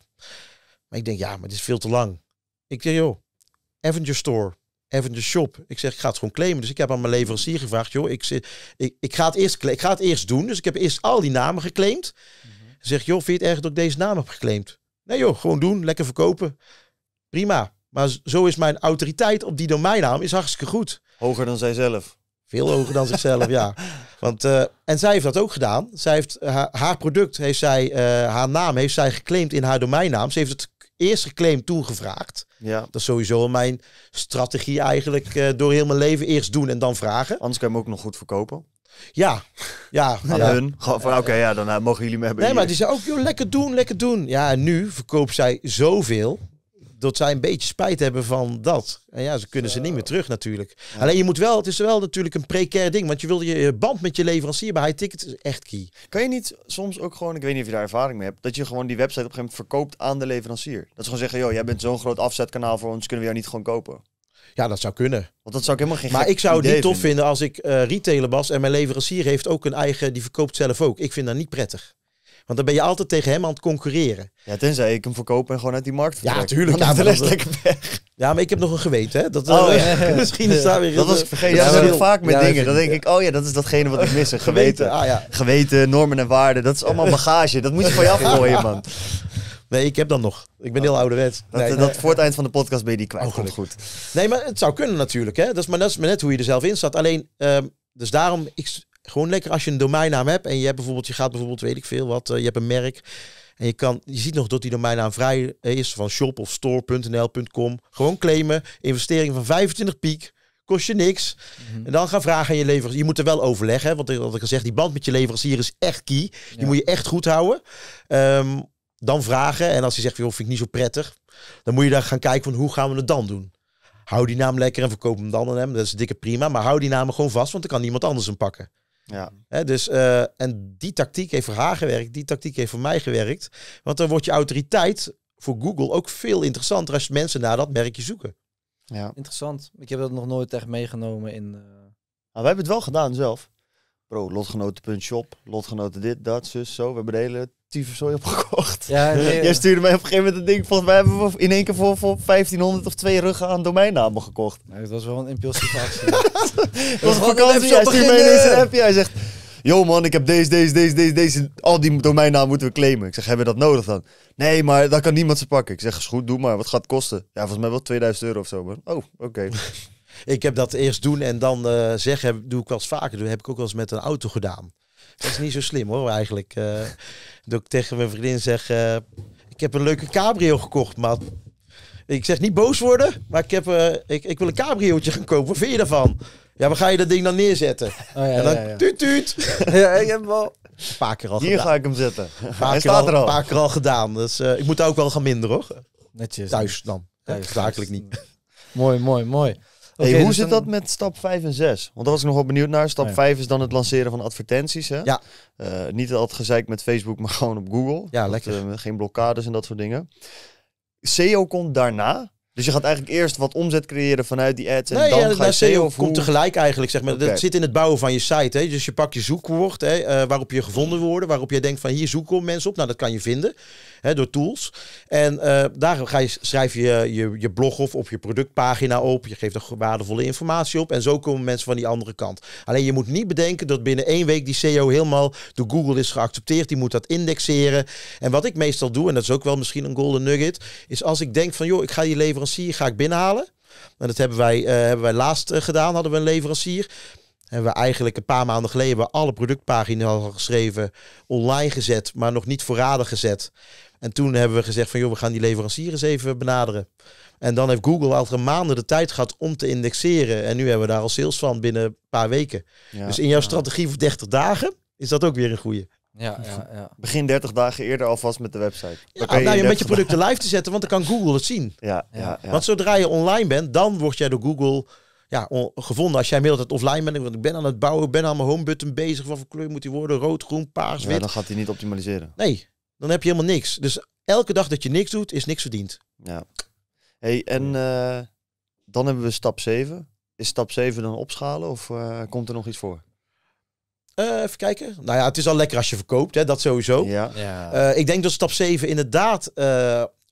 Maar ik denk, ja, maar dit is veel te lang. Ik zeg, joh, Avenger Store, Avenger Shop. Ik zeg, ik ga het gewoon claimen. Dus ik heb aan mijn leverancier gevraagd, joh, ik, ik, ik, ga, het eerst, ik ga het eerst doen. Dus ik heb eerst al die namen geclaimd. Mm -hmm. Zeg, joh, vind je het erg dat ik deze naam heb geclaimd? Nee joh, gewoon doen, lekker verkopen. Prima. Maar zo is mijn autoriteit op die domeinnaam is hartstikke goed. Hoger dan zijzelf. Veel hoger dan zichzelf, ja. Want, eh, en zij heeft dat ook gedaan. Zij heeft, eh, haar, product, heeft zij, eh, haar naam heeft zij geclaimd in haar domeinnaam. Ze heeft het eerst geclaimd, toen gevraagd. Ja. Dat is sowieso mijn strategie eigenlijk uh, door heel mijn leven. Eerst doen en dan vragen. Anders kan je hem ook nog goed verkopen. Ja, ja. Aan hun. Van oké, ja, dan eh, mogen jullie me hebben. Nee, maar die zei ook, joh, lekker doen, lekker doen. Ja, en nu verkoopt zij zoveel dat zij een beetje spijt hebben van dat. En ja, ze kunnen ze niet meer terug natuurlijk. Alleen je moet wel, het is wel natuurlijk een precair ding, want je wil je band met je leverancier bij hij ticket is echt key. Kan je niet soms ook gewoon, ik weet niet of je daar ervaring mee hebt, dat je gewoon die website op een gegeven moment verkoopt aan de leverancier? Dat ze gewoon zeggen, joh, jij bent zo'n groot afzetkanaal voor ons, kunnen we jou niet gewoon kopen? Ja, dat zou kunnen. Want dat zou ik helemaal geen Maar ik zou het niet tof vinden, als ik eh, retailer was en mijn leverancier heeft ook een eigen, die verkoopt zelf ook. Ik vind dat niet prettig. Want dan ben je altijd tegen hem aan het concurreren. Ja, tenzij ik hem verkopen en gewoon uit die markt vertrek. Ja, tuurlijk. ja, de lekker weg. Ja, maar ik heb nog een geweten. Hè? Dat, oh, eh, misschien is daar weer... Dat was ik vergeten. Ja, dat vaak met dingen. Dan denk ik, oh ja, dat is datgene wat ik mis. Geweten, geweten, ah, ja. geweten normen en waarden. Dat is allemaal bagage. Dat moet je van je afgooien, man. Nee, ik heb dan nog. Ik ben heel ouderwets. Dat, nee, eh, dat voor het eind van de podcast ben je die kwijt. Oh, goed. Nee, maar het zou kunnen natuurlijk. Hè? Dat is maar, net hoe je er zelf in staat. Alleen, ehm, dus daarom, ik, gewoon lekker als je een domeinnaam hebt en je hebt bijvoorbeeld, je gaat bijvoorbeeld, weet ik veel wat, eh, je hebt een merk. En je, kan, je ziet nog dat die domeinnaam vrij eh, is van shop of store.nl.com. Gewoon claimen. Investering van 25 piek. Kost je niks. Mhm. En dan gaan vragen aan je leverancier. Je moet er wel overleggen. Want wat ik al gezegd die band met je leverancier is echt key. Die moet je echt goed houden. Ehm, dan vragen. En als hij zegt, joh, vind ik niet zo prettig. Dan moet je daar gaan kijken van hoe gaan we het dan doen. Hou die naam lekker en verkoop hem dan aan hem. Dat is dikke prima. Maar hou die namen gewoon vast, want dan kan niemand anders hem pakken. Ja. dus, eh, en die tactiek heeft voor haar gewerkt, die tactiek heeft voor mij gewerkt. Want dan wordt je autoriteit voor Google ook veel interessanter als mensen naar dat merkje zoeken. Ja. Interessant. Ik heb dat nog nooit echt meegenomen in. Uh... Nou, we hebben het wel gedaan zelf. Bro, lotgenoten.shop, lotgenoten dit, dat, zus, zo. We hebben de hele zooi opgekocht. Ja, nee. Jij stuurde mij op een gegeven moment een ding. Volgens mij hebben we in één keer voor, voor 1500 of twee ruggen aan domeinnamen gekocht. Nee, dat was wel een impulsieve actie. dat was een vakantie. Hij stuurde mij ineens appje. Hij zegt... Yo man, ik heb deze, deze, deze, deze, deze. Al die domeinnamen moeten we claimen. Ik zeg, hebben we dat nodig dan? Nee, maar dan kan niemand ze pakken. Ik zeg, is goed, doe maar. Wat gaat het kosten? Ja, volgens mij wel 2000 euro of zo. Oh, oké. Ik heb dat eerst doen en dan eh, zeggen, doe ik wel eens vaker. Dat heb ik ook wel eens met een auto gedaan. Dat is niet zo slim hoor, eigenlijk. Uh, dat ik tegen mijn vriendin zeg, eh, ik heb een leuke cabrio gekocht, maar ik zeg niet boos worden, maar ik, heb, ik, ik wil een cabriootje gaan kopen. Wat vind je daarvan? Ja, waar ga je dat ding dan neerzetten? Oh, ja, en dan ja. tuut tuut. Ja, ik heb wel... al Hier ga ik hem zetten. Hij staat er al. Een paar keer al gedaan. Dus ik moet daar ook wel gaan minderen hoor. Netjes. Thuis dan. Zakelijk niet. Mooi, mooi, mooi hoe dus zit dat met stap 5 en 6? Want daar was ik nogal benieuwd naar. Stap 5 is dan het lanceren van advertenties. Hè? Eh, niet altijd het met Facebook, maar gewoon op Google. Ja, lekker. Eh, geen blokkades en dat soort dingen. SEO komt daarna. Dus je gaat eigenlijk eerst wat omzet creëren vanuit die ads en dan ja, ga je SEO... komt tegelijk eigenlijk, zeg maar. Dat zit in het bouwen van je site. Hè? Dus je pakt je zoekwoord, hè, eh, waarop je gevonden wordt, waarop je denkt van hier zoeken mensen op. Nou, dat kan je vinden hè, door tools. En uh, daar ga je, schrijf je, je je blog of op je productpagina op. Je geeft er waardevolle informatie op. En zo komen mensen van die andere kant. Alleen je moet niet bedenken dat binnen één week die SEO helemaal door Google is geaccepteerd. Die moet dat indexeren. En wat ik meestal doe, en dat is ook wel misschien een golden nugget, is als ik denk van joh, ik ga die leverancier ga ik binnenhalen. En dat hebben wij, eh, hebben wij laatst eh, gedaan, hadden we een leverancier. Hebben we eigenlijk een paar maanden geleden alle productpagina's al geschreven, online gezet, maar nog niet voorradig gezet. En toen hebben we gezegd van joh, we gaan die leveranciers even benaderen. En dan heeft Google al maanden de tijd gehad om te indexeren. En nu hebben we daar al sales van binnen een paar weken. dus in jouw strategie voor 30 dagen is dat ook weer een goede. Ja, ja, Begin 30 dagen eerder alvast met de website. Dan je nou, je met je producten live te zetten, want dan kan Google het zien. Ja, ja, Want zodra je online bent, dan word jij door Google ja, gevonden. Als jij het offline bent, want ik ben aan het bouwen, ben aan mijn home button bezig. Wat voor kleur moet die worden? Rood, groen, paars, wit. Ja, dan gaat hij niet optimaliseren. Nee, dan heb je helemaal niks. Dus elke dag dat je niks doet, is niks verdiend. Ja. Hey, en eh, dan hebben we stap 7. Is stap 7 dan opschalen of eh, komt er nog iets voor? Eh, even kijken. Nou ja, het is al lekker als je verkoopt, hè, dat sowieso. Ja. ik denk dat stap 7 inderdaad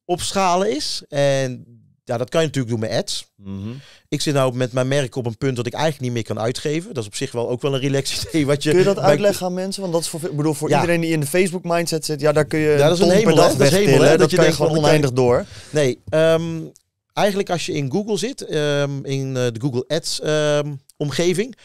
opschalen is. En ja, dat kan je natuurlijk doen met ads. Mhm. Ik zit nou met mijn merk op een punt dat ik eigenlijk niet meer kan uitgeven. Dat is op zich wel ook wel een relax idee. Wat je kun je dat uitleggen aan mensen? Want dat is voor, bedoel, voor iedereen die in de Facebook mindset zit. Ja, daar kun je dat is een hele dag dat, dat, je kan gewoon oneindig door. Nee, ehm, eigenlijk als je in Google zit, ehm, in eh, de Google Ads ehm, omgeving.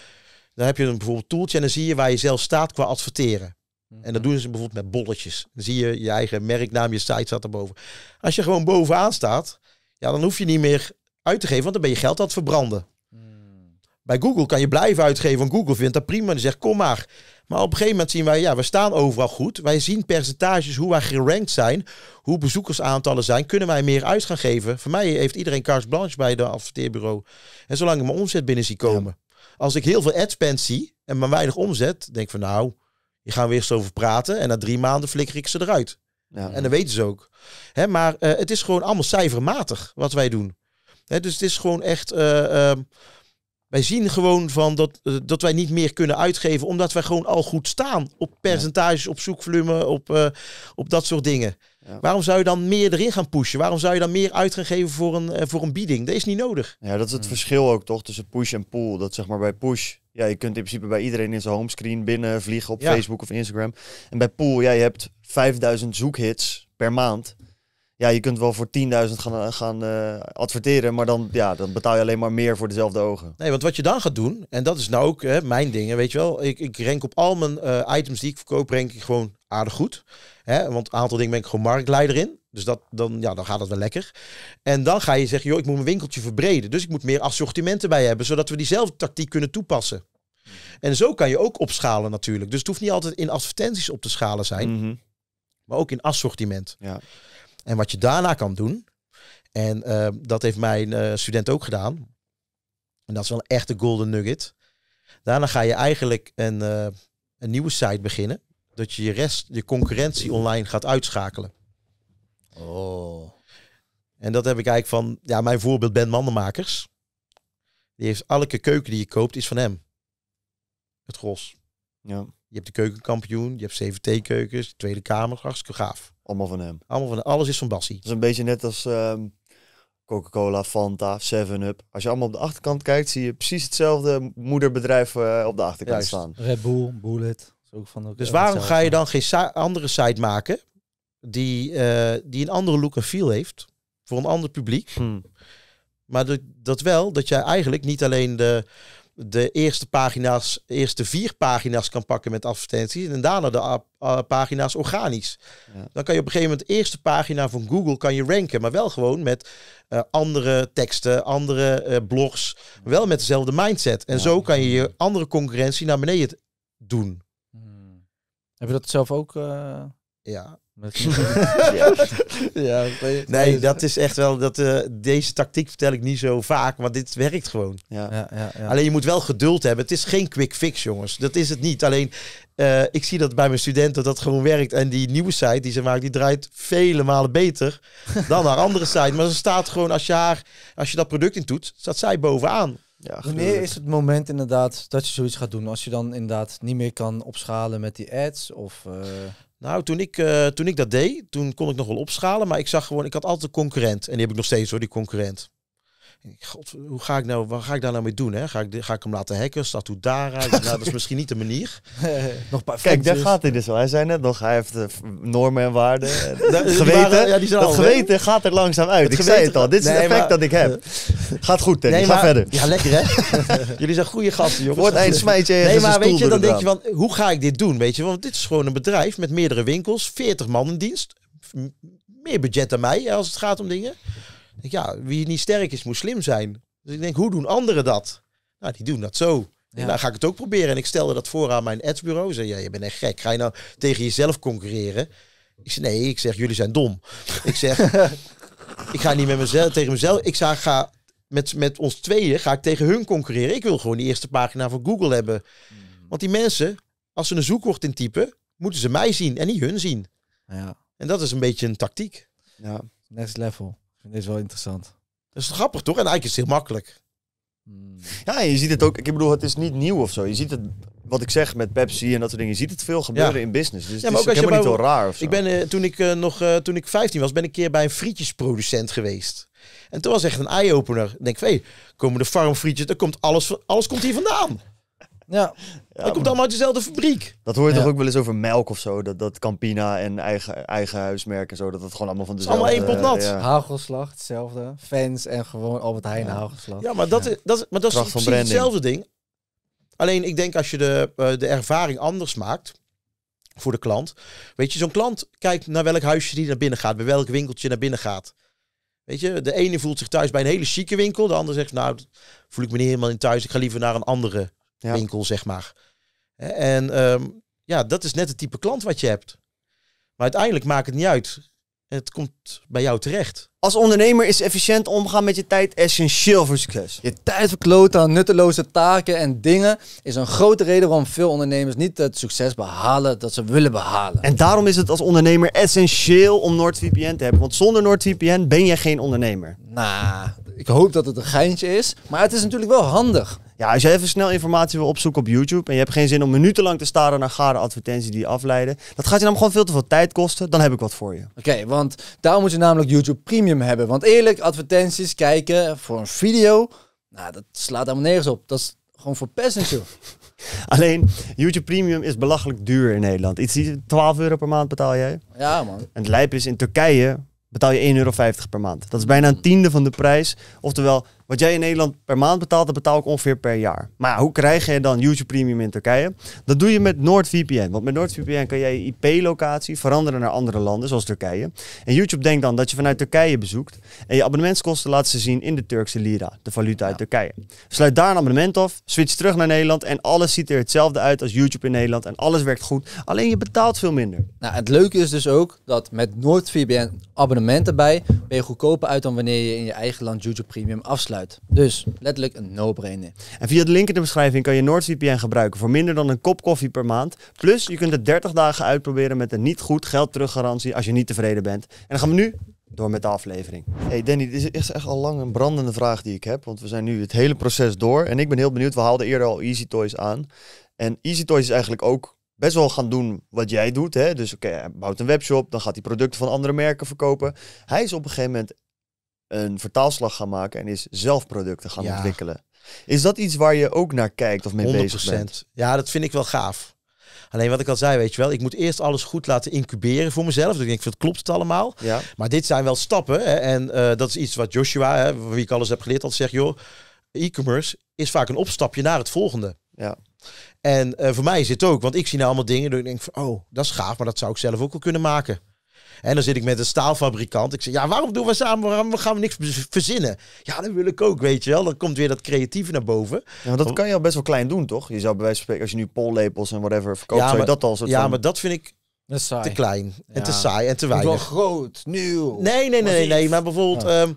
Dan heb je een bijvoorbeeld tooltje en dan zie je waar je zelf staat qua adverteren. En dat mhm. doen ze bijvoorbeeld met bolletjes. Dan zie je je eigen merknaam, je site staat erboven. Als je gewoon bovenaan staat, ja, dan hoef je niet meer uit te geven, want dan ben je geld aan het verbranden. Hmm. Bij Google kan je blijven uitgeven, want Google vindt dat prima en zegt kom maar. Maar op een gegeven moment zien wij, ja, we staan overal goed. Wij zien percentages, hoe wij gerankt zijn, hoe bezoekersaantallen zijn. Kunnen wij meer uit gaan geven? Voor mij heeft iedereen carte blanche bij de adverteerbureau. En zolang ik mijn omzet binnen zie komen. Als ik heel veel spend zie en maar weinig omzet, denk ik van nou, je gaan weer eens over praten. En na drie maanden flikker ik ze eruit. En dat weten ze ook. Hè, maar eh, het is gewoon allemaal cijfermatig wat wij doen. Hè, dus het is gewoon echt. Eh, ehm, wij zien gewoon van dat, eh, dat wij niet meer kunnen uitgeven, omdat wij gewoon al goed staan op percentages, op zoekvolume, op, op dat soort dingen. Waarom zou je dan meer erin gaan pushen? Waarom zou je dan meer uit gaan geven voor een, voor een bieding? Dat is niet nodig. Ja, dat is het mm. verschil ook toch tussen push en pull. Dat zeg maar bij push ja, je kunt in principe bij iedereen in zijn homescreen binnen vliegen op Facebook of Instagram. En bij Pool, jij je hebt 5000 zoekhits per maand. Ja, je kunt wel voor 10.000 gaan, eh, gaan eh, adverteren, maar dan, ja, dan betaal je alleen maar meer voor dezelfde ogen. Nee, want wat je dan gaat doen, en dat is nou ook hè, mijn ding, weet je wel. Ik, ik rank op al mijn eh, items die ik verkoop, rank ik gewoon aardig goed. Hè, want een aantal dingen ben ik gewoon marktleider in. Dus dat, dan, ja, dan gaat het wel lekker. En dan ga je zeggen, joh, ik moet mijn winkeltje verbreden. Dus ik moet meer assortimenten bij hebben, zodat we diezelfde tactiek kunnen toepassen. En zo kan je ook opschalen natuurlijk. Dus het hoeft niet altijd in advertenties op te schalen zijn, mhm. maar ook in assortiment. Ja. En wat je daarna kan doen, en eh, dat heeft mijn eh, student ook gedaan, en dat is wel echt de golden nugget. Daarna ga je eigenlijk een, eh, een nieuwe site beginnen, dat je je rest, je concurrentie online gaat uitschakelen. Oh. En dat heb ik eigenlijk van, ja, mijn voorbeeld Ben Mandenmakers. Die heeft elke keuken die je koopt, is van hem. Het gros. Ja. Je hebt de keukenkampioen, je hebt CVT-keukens, Tweede Kamer, hartstikke gaaf. Allemaal van hem. Allemaal van Alles is van Bassie. Dat is een beetje net als ehm, Coca-Cola, Fanta, 7-Up. Als je allemaal op de achterkant kijkt, zie je precies hetzelfde moederbedrijf eh, op de achterkant staan. Red Bull, Bullet. Ook van dus waarom ga je dan geen andere site maken die, eh, die een andere look en feel heeft voor een ander publiek. Hmm. Maar de, dat wel, dat jij eigenlijk niet alleen de, de eerste pagina's, eerste vier pagina's kan pakken met advertenties en daarna de pagina's organisch. Dan kan je op een gegeven moment de eerste pagina van Google kan je ranken, maar wel gewoon met eh, andere teksten, andere eh, blogs, wel met dezelfde mindset. En zo kan je je andere concurrentie naar beneden doen. Hmm. Heb je dat zelf ook? Ja, ja. nee, dat is echt wel dat eh, deze tactiek vertel ik niet zo vaak, maar dit werkt gewoon. Ja. Alleen je moet wel geduld hebben. Het is geen quick fix, jongens. Dat is het niet. Alleen eh, ik zie dat bij mijn studenten dat, dat gewoon werkt. En die nieuwe site die ze maakt, die draait vele malen beter dan haar andere site. Maar ze staat gewoon als je haar, als je dat product in doet, staat zij bovenaan. Ja, Wanneer is het moment inderdaad dat je zoiets gaat doen? Als je dan inderdaad niet meer kan opschalen met die ads? Of, eh, nou, toen ik, eh, toen ik dat deed, toen kon ik nog wel opschalen. Maar ik zag gewoon, ik had altijd een concurrent. En die heb ik nog steeds hoor, die concurrent. God, hoe ga ik nou, wat ga ik daar nou mee doen? Hè? Ga, ik, ga ik hem laten hacken? Staat Dara? nou, dat is misschien niet de manier. Nog Kijk, dat daar gaat hij dus wel. Hij zei net nog, hij heeft eh, normen en waarden. Eh, dat geweten, dat geweten gaat er langzaam uit. ik zei het al, dit is het effect dat ik heb. Gaat goed, Teddy. ga verder. Ja, lekker hè? Jullie zijn goede gasten, jongens. Wordt een smijtje. Nee, maar weet je, dan denk je van, hoe ga ik dit doen? Weet je, want dit is gewoon een bedrijf met meerdere winkels, 40 man in dienst. Meer budget dan mij als het gaat om dingen ja, wie niet sterk is, moet slim zijn. Dus ik denk, hoe doen anderen dat? Nou, die doen dat zo. En dan ga ik het ook proberen. En ik stelde dat voor aan mijn adsbureau. Zei, ja, je bent echt gek. Ga je nou tegen jezelf concurreren? Ik zei, nee, ik zeg, jullie zijn dom. ik zeg, ik ga niet met mezelf, tegen mezelf. Ik ga met, met ons tweeën ga ik tegen hun concurreren. Ik wil gewoon die eerste pagina van Google hebben. Hmm. Want die mensen, als ze een zoekwoord intypen, moeten ze mij zien en niet hun zien. Ja. En dat is een beetje een tactiek. Ja, next level is wel interessant. Dat is grappig, toch? En eigenlijk is het heel makkelijk. Hmm. Ja, je ziet het ook. Ik bedoel, het is niet nieuw of zo. Je ziet het, wat ik zeg met Pepsi en dat soort dingen. Je ziet het veel gebeuren in business. Dus ja, maar het is ook helemaal je niet zo raar. Ik ben, eh, toen, ik, eh, nog, eh, toen ik 15 was, ben ik een keer bij een frietjesproducent geweest. En toen was echt een eye-opener. denk van, komen de farmfrietjes, er komt alles, alles komt hier vandaan. Ja. dat komt allemaal uit dezelfde fabriek. Dat hoor je toch ook wel eens over melk of zo. Dat, dat Campina en eigen, eigen huismerk en zo. Dat dat gewoon allemaal van dezelfde... allemaal één pot nat. Ja. Hagelslag, hetzelfde. Fans en gewoon Albert Heijn hagelslag. Ja, maar dat is, dat, is, maar dat is precies hetzelfde ding. Alleen ik denk als je de, eh, de ervaring anders maakt voor de klant. Weet je, zo'n klant kijkt naar welk huisje die naar binnen gaat. Bij welk winkeltje naar binnen gaat. Weet je, de ene voelt zich thuis bij een hele chique winkel. De ander zegt, nou, voel ik me niet helemaal in thuis. Ik ga liever naar een andere winkel, zeg maar. En ehm, ja, dat is net het type klant wat je hebt. Maar uiteindelijk maakt het niet uit. Het komt bij jou terecht. Als ondernemer is efficiënt omgaan met je tijd essentieel voor succes. Je tijd verkloten aan nutteloze taken en dingen is een grote reden waarom veel ondernemers niet het succes behalen dat ze willen behalen. En daarom is het als ondernemer essentieel om NordVPN te hebben. Want zonder NordVPN ben je geen ondernemer. Nou, ik hoop dat het een geintje is. Maar het is natuurlijk wel handig. Ja, als je even snel informatie wil opzoeken op YouTube en je hebt geen zin om minutenlang te staren naar gare advertenties die je afleiden, dat gaat je dan gewoon veel te veel tijd kosten, dan heb ik wat voor je. Oké, want daar moet je namelijk YouTube Premium hebben. Want eerlijk, advertenties kijken voor een video, nou, dat slaat helemaal nergens op. Dat is gewoon voor passenger. Alleen, YouTube Premium is belachelijk duur in Nederland. Iets 12 euro per maand betaal jij. Ja, man. En het lijp is, in Turkije betaal je 1,50 euro per maand. Dat is bijna een tiende van de prijs. Oftewel, wat jij in Nederland per maand betaalt, dat betaal ik ongeveer per jaar. Maar hoe krijg je dan YouTube Premium in Turkije? Dat doe je met NordVPN. Want met NordVPN kan jij je IP-locatie veranderen naar andere landen, zoals Turkije. En YouTube denkt dan dat je vanuit Turkije bezoekt. En je abonnementskosten laat ze zien in de Turkse lira, de valuta uit Turkije. Sluit daar een abonnement af, switch terug naar Nederland. En alles ziet er hetzelfde uit als YouTube in Nederland. En alles werkt goed. Alleen je betaalt veel minder. Nou, het leuke is dus ook dat met NordVPN abonnement erbij ben je goedkoper uit dan wanneer je in je eigen land YouTube Premium afsluit. Dus letterlijk een no-brainer. En via de link in de beschrijving kan je NordVPN gebruiken voor minder dan een kop koffie per maand. Plus je kunt het 30 dagen uitproberen met een niet goed geld teruggarantie als je niet tevreden bent. En dan gaan we nu door met de aflevering. Hey Danny, dit is echt al lang een brandende vraag die ik heb. Want we zijn nu het hele proces door. En ik ben heel benieuwd, we haalden eerder al Easy Toys aan. En Easy Toys is eigenlijk ook best wel gaan doen wat jij doet. Hè? Dus oké, hij bouwt een webshop, dan gaat hij producten van andere merken verkopen. Hij is op een gegeven moment een vertaalslag gaan maken en is zelf producten gaan ontwikkelen. Is dat iets waar je ook naar kijkt of mee 100%. bezig bent? Ja, dat vind ik wel gaaf. Alleen wat ik al zei, weet je wel, ik moet eerst alles goed laten incuberen voor mezelf. Dus ik denk, dat klopt het allemaal? Ja. Maar dit zijn wel stappen. Hè, en eh, dat is iets wat Joshua, hè, wie ik alles heb geleerd, altijd zegt, joh, e-commerce is vaak een opstapje naar het volgende. Ja. En eh, voor mij is dit ook, want ik zie nou allemaal dingen, dat ik denk van, oh, dat is gaaf, maar dat zou ik zelf ook wel kunnen maken. En dan zit ik met een staalfabrikant. Ik zeg, ja, waarom doen we samen? Waarom gaan we niks verzinnen? Ja, dat wil ik ook, weet je wel. Dan komt weer dat creatieve naar boven. Ja, dat oh. kan je al best wel klein doen, toch? Je zou bij wijze van spreken, als je nu pollepels en whatever verkoopt, ja, zou je dat al zo Ja, maar dat vind ik te klein en te saai en te weinig. Wel groot, nieuw. Nee, nee, nee, nee, Maar bijvoorbeeld, ehm,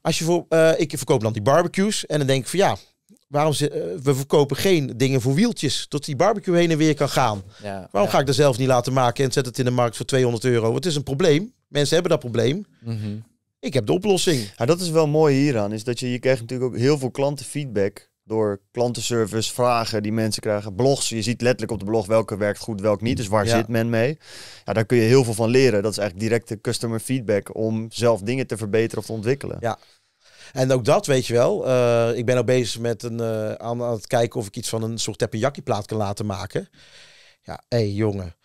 als je voor, eh, ik verkoop dan die barbecues en dan denk ik van ja, waarom ze, eh, we verkopen geen dingen voor wieltjes, tot die barbecue heen en weer kan gaan. Ja, waarom ga ik dat zelf niet laten maken en zet het in de markt voor 200 euro? Het is een probleem. Mensen hebben dat probleem. Mhm. Ik heb de oplossing. dat is wel mooi hieraan, is dat je, je krijgt natuurlijk ook heel veel klantenfeedback door klantenservice, vragen die mensen krijgen, blogs. Je ziet letterlijk op de blog welke werkt goed, welke niet. Dus waar zit men mee? Ja, daar kun je heel veel van leren. Dat is eigenlijk directe customer feedback om zelf dingen te verbeteren of te ontwikkelen. Ja, en ook dat, weet je wel. Eh, ik ben ook bezig met een, eh, aan, het kijken of ik iets van een soort teppanyaki plaat kan laten maken. Ja, hé hey, jongen.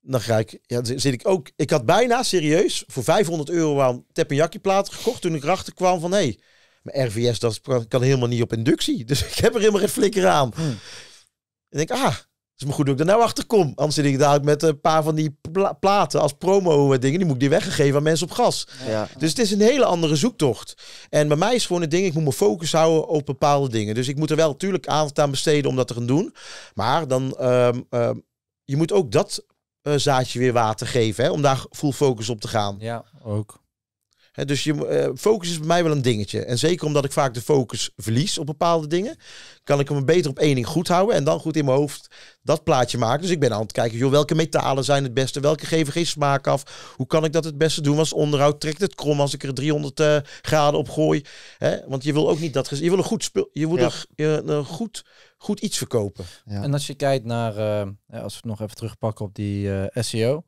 Dan ga ik, ja, zit ik ook. Ik had bijna serieus voor 500 euro aan teppanyaki plaat gekocht toen ik erachter kwam van hé, hey, mijn RVS dat kan helemaal niet op inductie. Dus ik heb er helemaal geen flikker aan. Hmm. En ik denk, ah, is maar goed dat ik er nou achter kom. Anders zit ik dadelijk met een paar van die platen als promo-dingen. Eh, die moet ik die weggegeven aan mensen op gas. Ja. Dus het is een hele andere zoektocht. En bij mij is gewoon het ding, ik moet me focus houden op bepaalde dingen. Dus ik moet er wel natuurlijk aandacht aan besteden om dat te gaan doen. Maar dan, ehm, ehm, je moet ook dat eh, zaadje weer water geven. Hè, om daar full focus op te gaan. Ja, ook dus je, eh, focus is bij mij wel een dingetje. En zeker omdat ik vaak de focus verlies op bepaalde dingen, kan ik hem beter op één ding goed houden en dan goed in mijn hoofd dat plaatje maken. Dus ik ben aan het kijken, joh, welke metalen zijn het beste? Welke geven geen smaak af? Hoe kan ik dat het beste doen als onderhoud? Trekt het krom als ik er 300 eh, graden op gooi? want je wil ook niet dat... Je wil een goed spul... Je wil een, een, goed, goed iets verkopen. En als je kijkt naar... Eh, als we het nog even terugpakken op die SEO...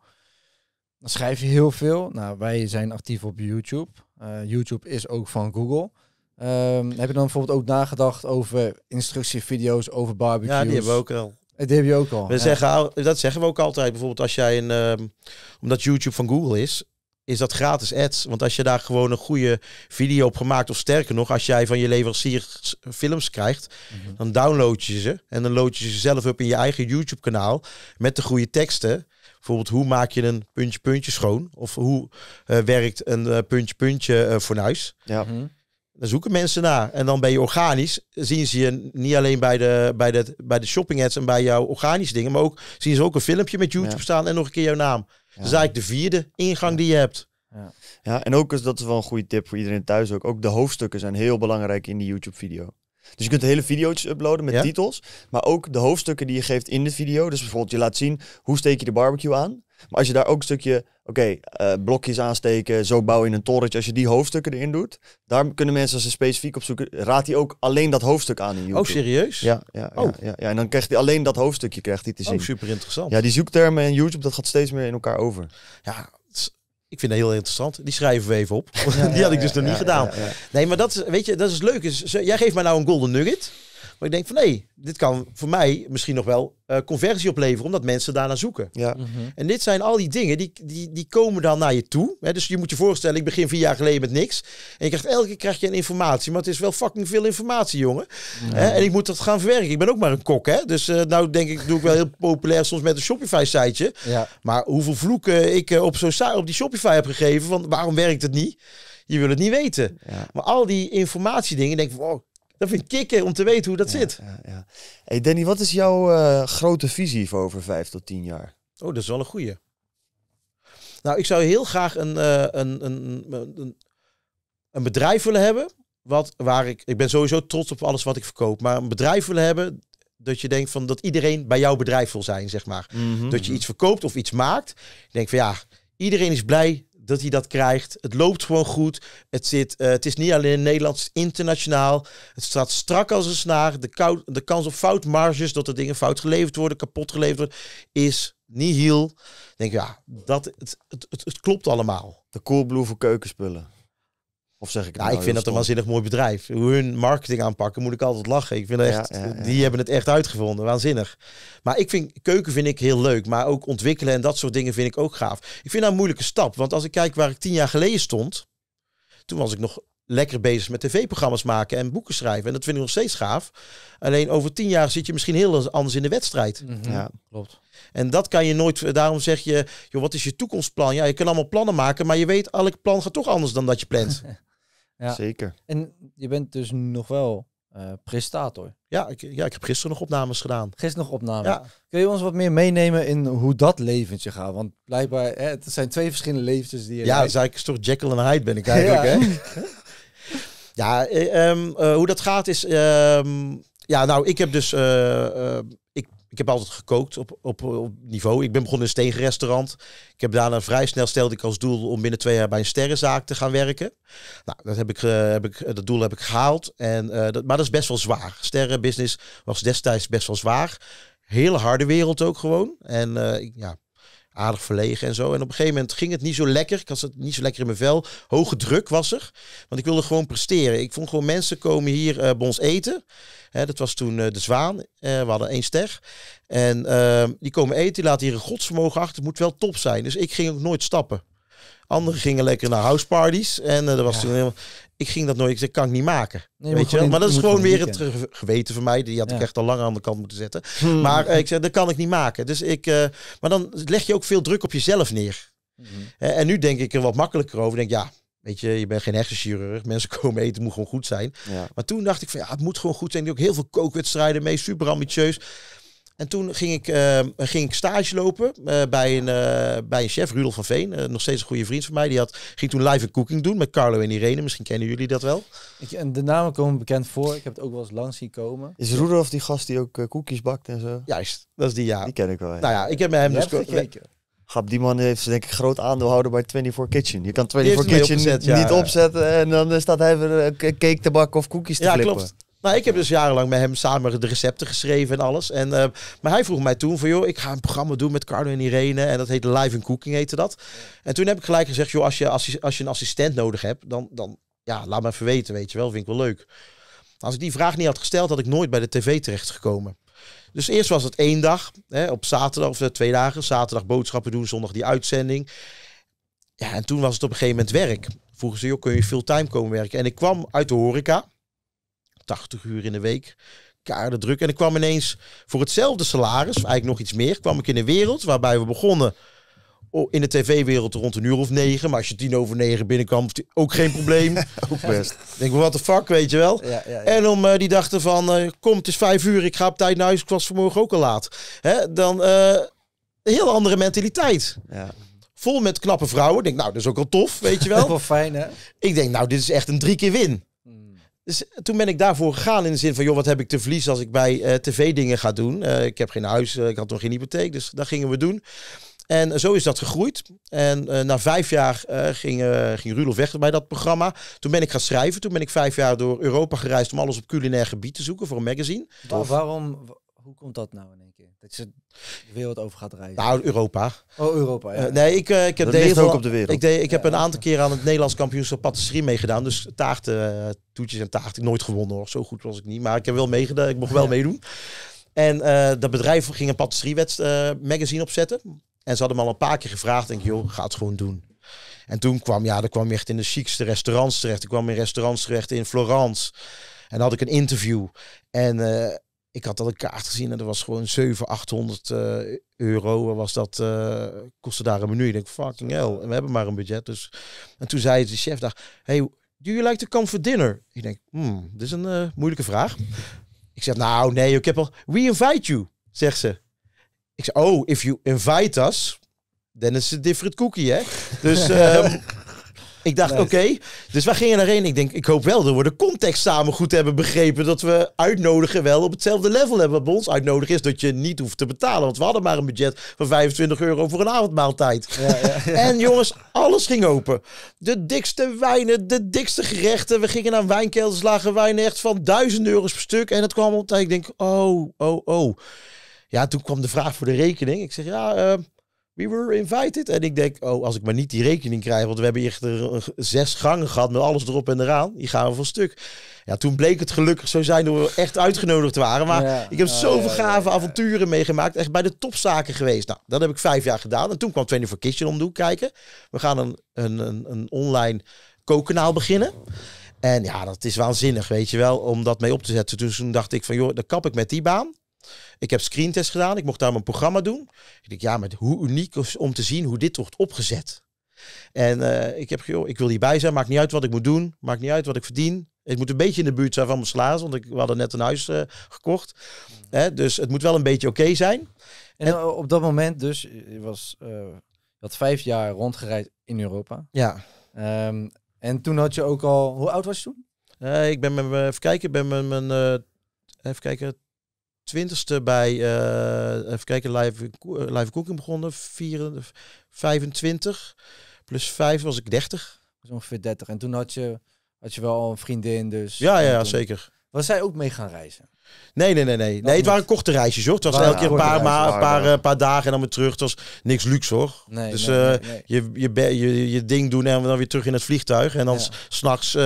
Dan schrijf je heel veel. Nou, wij zijn actief op YouTube. Eh, YouTube is ook van Google. Ehm, heb je dan bijvoorbeeld ook nagedacht over instructievideo's over barbecues? Ja, die hebben we ook al. Eh, die heb je ook al. We zeggen, dat zeggen we ook altijd. Bijvoorbeeld als jij een... Ehm, omdat YouTube van Google is, is dat gratis ads. Want als je daar gewoon een goede video op gemaakt, of sterker nog, als jij van je leverancier films krijgt, mhm. dan download je ze en dan load je ze zelf op in je eigen YouTube-kanaal met de goede teksten. Bijvoorbeeld, hoe maak je een puntje-puntje schoon? Of hoe eh, werkt een puntje-puntje eh, uh, eh, fornuis? Ja. Mm. Daar zoeken mensen naar. En dan ben je organisch. Zien ze je niet alleen bij de, bij de, bij de shopping ads en bij jouw organische dingen. Maar ook zien ze ook een filmpje met YouTube staan en nog een keer jouw naam. Ja. Dat is eigenlijk de vierde ingang die je hebt. Ja. en ook is dat is wel een goede tip voor iedereen thuis ook. Ook de hoofdstukken zijn heel belangrijk in die YouTube video. Dus je kunt hele video's uploaden met titels, maar ook de hoofdstukken die je geeft in de video. Dus bijvoorbeeld je laat zien hoe steek je de barbecue aan. Maar als je daar ook een stukje, oké, okay, eh, blokjes aansteken, zo bouw je een torretje. Als je die hoofdstukken erin doet, daar kunnen mensen als ze specifiek op zoeken, raadt hij ook alleen dat hoofdstuk aan in YouTube. Oh, serieus? Ja, ja, oh. ja, ja, ja, En dan krijgt hij alleen dat hoofdstukje krijgt hij te oh, zien. Oh, super interessant. Ja, die zoektermen in YouTube, dat gaat steeds meer in elkaar over. Ja, ik vind dat heel interessant. Die schrijven we even op. die had ik dus nog niet gedaan. Nee, maar dat, is, weet je, dat is leuk. Dus, eh, jij geeft mij nou een golden nugget. Maar ik denk van nee, dit kan voor mij misschien nog wel uh, conversie opleveren, omdat mensen daarna zoeken. Ja. Mhm. En dit zijn al die dingen die, die, die komen dan naar je toe. Hè? Dus je moet je voorstellen, ik begin vier jaar geleden met niks. En je krijgt elke keer krijg je een informatie, maar het is wel fucking veel informatie, jongen. Mhm. En ik moet dat gaan verwerken. Ik ben ook maar een kok, hè. Dus uh, nou denk ik, doe ik wel heel populair soms met een Shopify-siteje. Ja. Maar hoeveel vloeken ik eh, op, zo, op die Shopify heb gegeven, van waarom werkt het niet? Je wil het niet weten. Maar al die informatie dingen denk ik van, oh, dat vind ik kicken om te weten hoe dat zit. Ja, ja. Hey Danny, wat is jouw eh, grote visie voor over vijf tot tien jaar? Oh, dat is wel een goeie. Nou, ik zou heel graag eh, een, een, een, een, een, bedrijf willen hebben. Wat, waar ik, ik ben sowieso trots op alles wat ik verkoop. Maar een bedrijf willen hebben dat je denkt van dat iedereen bij jouw bedrijf wil zijn, zeg maar. Mhm. Dat je iets verkoopt of iets maakt. Ik denk van ja, iedereen is blij dat hij dat krijgt. Het loopt gewoon goed. Het, zit, eh, het is niet alleen in het internationaal. Het staat strak als een snaar. De, de kans op foutmarges, dat er dingen fout geleverd worden, kapot geleverd worden, is niet Ik denk, ja, dat, het, het, het, klopt allemaal. De Coolblue voor keukenspullen. Of zeg ik, nou, ik vind dat een waanzinnig mooi bedrijf. Hoe hun marketing aanpakken, moet ik altijd lachen. Ik vind echt, die hebben het echt uitgevonden, waanzinnig. Maar ik vind, keuken vind ik heel leuk. Maar ook ontwikkelen en dat soort dingen vind ik ook gaaf. Ik vind dat een moeilijke stap. Want als ik kijk waar ik tien jaar geleden stond, toen was ik nog lekker bezig met tv-programma's maken en boeken schrijven. En dat vind ik nog steeds gaaf. Alleen over tien jaar zit je misschien heel anders in de wedstrijd. Mhm. Ja, klopt. En dat kan je nooit. Daarom zeg je, joh, wat is je toekomstplan? Ja, je kan allemaal plannen maken, maar je weet, elk plan gaat toch anders dan dat je plant. Ja. Zeker. En je bent dus nog wel uh, prestator. Ja ik, ja, ik heb gisteren nog opnames gedaan. Gisteren nog opnames. Ja. Kun je ons wat meer meenemen in hoe dat leventje gaat? Want blijkbaar, hè, het zijn twee verschillende leventjes die je... Ja, dat is toch Jekyll en Hyde ben ik eigenlijk, ja. hè? ja, eh, ehm, eh, hoe dat gaat is... Ehm, ja, nou, ik heb dus... ik ik heb altijd gekookt op, op, op niveau. Ik ben begonnen in een stegenrestaurant. Ik heb daarna vrij snel stelde ik als doel om binnen twee jaar bij een sterrenzaak te gaan werken. Nou, dat, heb ik, eh, heb ik, eh, dat doel heb ik gehaald. En, eh, dat, maar dat is best wel zwaar. Sterrenbusiness was destijds best wel zwaar. Hele harde wereld ook gewoon. En ik, ja, aardig verlegen en zo. En op een gegeven moment ging het niet zo lekker. Ik had het niet zo lekker in mijn vel. Hoge druk was er. Want ik wilde gewoon presteren. Ik vond gewoon mensen komen hier eh, bij ons eten. Hè, dat was toen eh, de Zwaan. Eh, we hadden één ster. En ehm, die komen eten. Die laten hier een godsvermogen achter. Het moet wel top zijn. Dus ik ging ook nooit stappen. Anderen gingen lekker naar houseparties. En uh, dat was toen helemaal ik ging dat nooit, ik zei, kan ik niet maken. weet je? maar dat is gewoon weer het geweten van mij. Die had ik echt al lang aan de kant moeten zetten. Hmm. Maar eh, ik zei, dat kan ik niet maken. Dus ik, eh, maar dan leg je ook veel druk op jezelf neer. Hmm. en nu denk ik er wat makkelijker over. Denk, ja, weet je, je bent geen echte Mensen komen eten, moet gewoon goed zijn. Maar toen dacht ik van, ja, het moet gewoon goed zijn. Die ook heel veel kookwedstrijden mee, super ambitieus. En toen ging ik, eh, ging ik stage lopen eh, bij, een, eh, bij een chef, Rudolf van Veen. nog steeds een goede vriend van mij. Die had, ging toen live een cooking doen met Carlo en Irene. Misschien kennen jullie dat wel. Ik, en de namen komen bekend voor. Ik heb het ook wel eens langs zien komen. Is Rudolf die gast die ook koekjes bakt en zo? Juist, dat is die ja. Die ken ik wel. Nou ja, ik heb met hem dus... gekeken. Grap, die man heeft dus denk ik groot aandeelhouder bij 24 Kitchen. Je kan 24 Kitchen niet, niet opzetten en dan staat hij weer cake te bakken of koekjes te ja, Klopt. Nou, ik heb dus jarenlang met hem samen de recepten geschreven en alles. En, eh, maar hij vroeg mij toen van, joh, ik ga een programma doen met Carlo en Irene. En dat heet Live in Cooking, heette dat. En toen heb ik gelijk gezegd, joh, als je, als je, als je een assistent nodig hebt, dan, dan ja, laat me even weten, weet je wel. Vind ik wel leuk. Nou, als ik die vraag niet had gesteld, had ik nooit bij de tv terecht gekomen. Dus eerst was het één dag, hè, op zaterdag of eh, twee dagen. Zaterdag boodschappen doen, zondag die uitzending. Ja, en toen was het op een gegeven moment werk. Vroegen ze, joh, kun je fulltime komen werken? En ik kwam uit de horeca. 80 uur in de week. Kaarde druk. En ik kwam ineens voor hetzelfde salaris, eigenlijk nog iets meer, kwam ik in een wereld waarbij we begonnen in de tv-wereld rond een uur of negen. Maar als je tien over negen binnenkwam, ook geen probleem. ook best. Denk, wat de fuck, weet je wel. Ja, ja, ja. En om eh, die dachten van, eh, kom, het is vijf uur, ik ga op tijd naar huis. Ik was vanmorgen ook al laat. Hè? Dan eh, een heel andere mentaliteit. Vol met knappe vrouwen. Denk, nou, dat is ook al tof, weet je wel. wel fijn, hè? Ik denk, nou, dit is echt een drie keer win. Dus eh, toen ben ik daarvoor gegaan in de zin van, joh, wat heb ik te verliezen als ik bij eh, tv-dingen ga doen? Eh, ik heb geen huis, ik had nog geen hypotheek, dus dat gingen we doen. En zo is dat gegroeid. En na vijf jaar ging, ging Rudolf weg bij dat programma. Toen ben ik gaan schrijven. Toen ben ik vijf jaar door Europa gereisd om alles op culinair gebied te zoeken voor een magazine. Waarom, hoe komt dat nou in één keer? Dat je de wereld over gaat reizen? Nou, Europa. Oh, Europa, ja. Eh, nee, ik, eh, ik heb deze ook op de wereld. Ik, deed, ik heb een aantal keren aan het Nederlands kampioenschap patisserie meegedaan. Dus taarten, eh, toetjes en taart. Ik nooit gewonnen hoor. Zo goed was ik niet. Maar ik heb wel meegedaan. Ik mocht wel meedoen. En dat bedrijf ging een patisseriemagazine magazine opzetten. En ze hadden me al een paar keer gevraagd. Denk ik, joh, ga het gewoon doen. En toen kwam, ja, dan kwam je echt in de chicste restaurants terecht. Ik kwam in restaurants terecht in Florence. En dan had ik een interview. En ik had al een kaart gezien en dat was gewoon 700, 800 eh, euro. Was dat, uh, kostte daar een menu. Ik denk, fucking hell. En we hebben maar een budget. Dus. En toen zei de chef daar, hey, do you like to come for dinner? Ik denk, hmm, dit is een eh, moeilijke vraag. Ik zeg, nou nee, ik heb al, we invite you, zegt ze. Ik zeg, oh, if you invite us, then it's a different cookie, hè? Dus... Um, Ik dacht, oké. Dus wij gingen daarheen. Ik denk, ik hoop wel dat we de context samen goed hebben begrepen. Dat we uitnodigen wel op hetzelfde level hebben. Wat bij ons uitnodigen is dat je niet hoeft te betalen. Want we hadden maar een budget van 25 euro voor een avondmaaltijd. Ja, ja, En jongens, alles ging open. De dikste wijnen, de dikste gerechten. We gingen naar wijnkelders, lagen wijnen echt van duizend euro's per stuk. En het kwam op. Ik denk, oh, oh, oh. Ja, toen kwam de vraag voor de rekening. Ik zeg, ja, eh, we were invited. En ik denk, oh, als ik maar niet die rekening krijg, want we hebben echt eh, zes gangen gehad met alles erop en eraan. Die gaan we van stuk. Ja, toen bleek het gelukkig zo zijn dat we echt uitgenodigd waren. Maar ik heb oh, zoveel gave avonturen meegemaakt. Echt bij de topzaken geweest. Nou, dat heb ik vijf jaar gedaan. En toen kwam 24 Kitchen om de hoek kijken. We gaan een, een, een, een online kookkanaal beginnen. En ja, dat is waanzinnig, weet je wel, om dat mee op te zetten. Dus toen dacht ik van, joh, dan kap ik met die baan. Ik heb screentest gedaan. Ik mocht daar mijn programma doen. Ik dacht ja, maar hoe uniek om te zien hoe dit wordt opgezet. En eh, ik heb, joh, ik wil hierbij zijn. Maakt niet uit wat ik moet doen. Maakt niet uit wat ik verdien. Het moet een beetje in de buurt zijn van mijn salaris, want ik, had hadden net een huis eh, gekocht. dus het moet wel een beetje oké zijn. En, eh, op dat moment dus, je was, uh, had vijf jaar rondgereisd in Europa. Ja. Ehm, en toen had je ook al, hoe oud was je toen? ik ben met mijn, even kijken, ben mijn, even kijken, 20 bij, eh, even kijken, live, live cooking begonnen. 24, 25. Plus 5 was ik 30. ongeveer 30. En toen had je, had je wel een vriendin, dus... Ja, ja, zeker. Was zij ook mee gaan reizen? Nee, nee, nee, nee. nee het waren korte reisjes, hoor. Het was elke keer een paar, ma een paar, een eh, paar dagen en dan weer terug. Het was niks luxe, hoor. Nee, dus eh, Je, je, je, je ding doen en dan weer terug in het vliegtuig. En dan s s'nachts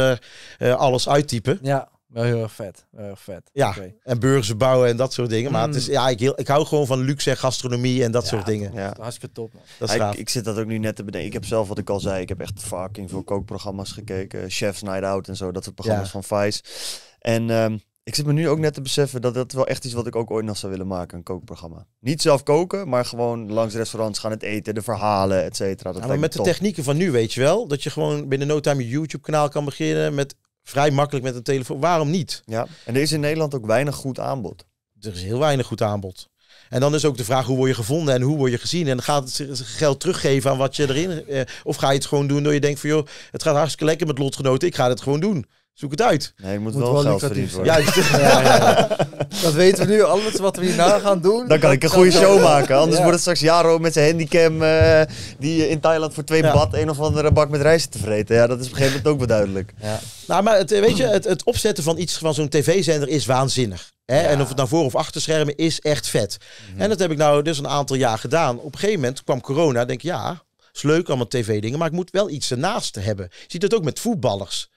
alles uittypen. Ja. Wel heel erg vet. Heel vet. Ja, en burgers bouwen en dat soort dingen. Maar het mm. is, ja, ik, heel, ik hou gewoon van luxe en gastronomie en dat soort dingen. Ja. Hartstikke top. Man. Dat is ja, ik, ik, zit dat ook nu net te bedenken. Ik heb zelf, wat ik al zei, ik heb echt fucking veel kookprogramma's gekeken. Chef's Night Out en zo, dat soort programma's van Vice. En ehm, ik zit me nu ook net te beseffen dat dat wel echt iets wat ik ook ooit nog zou willen maken, een kookprogramma. Niet zelf koken, maar gewoon langs restaurants gaan het eten, de verhalen, et cetera. maar met de technieken van nu, weet je wel, dat je gewoon binnen no time een YouTube kanaal kan beginnen met vrij makkelijk met een telefoon. Waarom niet? Ja. En er is in Nederland ook weinig goed aanbod. Er is heel weinig goed aanbod. En dan is ook de vraag hoe word je gevonden en hoe word je gezien. En gaat het geld teruggeven aan wat je erin. Eh, of ga je het gewoon doen door je denkt van joh, het gaat hartstikke lekker met lotgenoten. Ik ga het gewoon doen. Zoek het uit. Nee, ik moet, wel, wel geld verdienen worden. Juist. Ja, Dat weten we nu. Alles wat we hierna gaan doen... Dan kan ik een goede show maken. Anders wordt het straks Jaro met zijn handicam... Eh, die in Thailand voor twee bad een of andere bak met rijst te vreten. Ja, dat is op een gegeven moment ook wel duidelijk. Nou, maar het, weet je, het, het opzetten van iets van zo'n tv-zender is waanzinnig. Hè? En of het naar nou voor of achter schermen is echt vet. Mhm. En dat heb ik nou dus een aantal jaar gedaan. Op een gegeven moment kwam corona. denk ik, ja, is leuk allemaal tv-dingen, maar ik moet wel iets ernaast hebben. Je ziet dat ook met voetballers.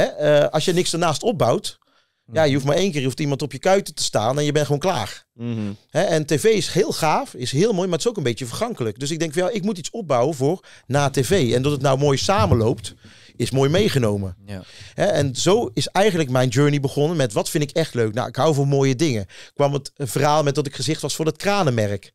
Hè? Eh, als je niks ernaast opbouwt, ja, je hoeft maar één keer, je hoeft iemand op je kuiten te staan en je bent gewoon klaar. Mhm. en tv is heel gaaf, is heel mooi, maar het is ook een beetje vergankelijk. Dus ik denk, wel, ik moet iets opbouwen voor na tv. En dat het nou mooi samenloopt, is mooi meegenomen. Ja. en zo is eigenlijk mijn journey begonnen met wat vind ik echt leuk. Nou, ik hou van mooie dingen. Kwam het verhaal met dat ik gezicht was voor dat kranenmerk.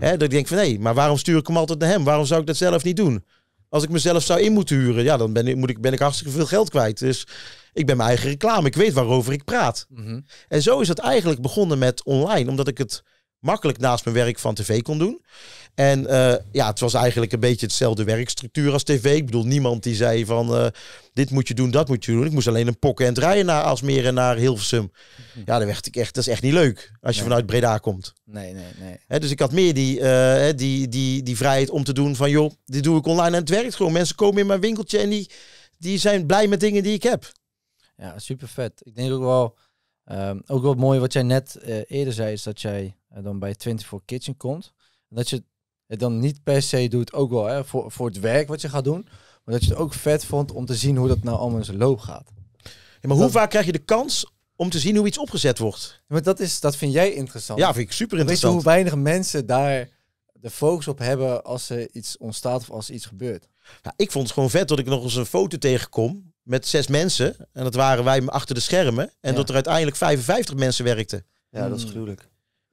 dat ik denk van, hé, maar waarom stuur ik hem altijd naar hem? Waarom zou ik dat zelf niet doen? Als ik mezelf zou in moeten huren, ja, dan ben ik, moet ik, ben ik hartstikke veel geld kwijt. Dus ik ben mijn eigen reclame. Ik weet waarover ik praat. Mhm. En zo is het eigenlijk begonnen met online, omdat ik het makkelijk naast mijn werk van tv kon doen. En eh, ja, het was eigenlijk een beetje hetzelfde werkstructuur als tv. Ik bedoel, niemand die zei van eh, dit moet je doen, dat moet je doen. Ik moest alleen een pokken en draaien naar Alsmeer en naar Hilversum. Mhm. Ja, daar werd ik echt, dat is echt niet leuk als je vanuit Breda komt. Nee, nee, nee. dus ik had meer die, eh, die, die, die vrijheid om te doen van joh, dit doe ik online en het werkt gewoon. Mensen komen in mijn winkeltje en die, die zijn blij met dingen die ik heb. Ja, super vet. Ik denk ook wel, ehm, ook wel mooi wat jij net eerder zei, is dat jij eh, dan bij 24 Kitchen komt. dat je het dan niet per se doet, ook wel hè, voor, voor het werk wat je gaat doen. Maar dat je het ook vet vond om te zien hoe dat nou allemaal in zijn loop gaat. Ja, maar hoe vaak krijg je de kans om te zien hoe iets opgezet wordt? Maar dat, is, dat vind jij interessant. Ja, vind ik super interessant. Weet je hoe weinig mensen daar de focus op hebben als er iets ontstaat of als iets gebeurt? Ja, nou, ik vond het gewoon vet dat ik nog eens een foto tegenkom met zes mensen. En dat waren wij achter de schermen. En dat er uiteindelijk 55 mensen werkten. Ja, dat is gruwelijk.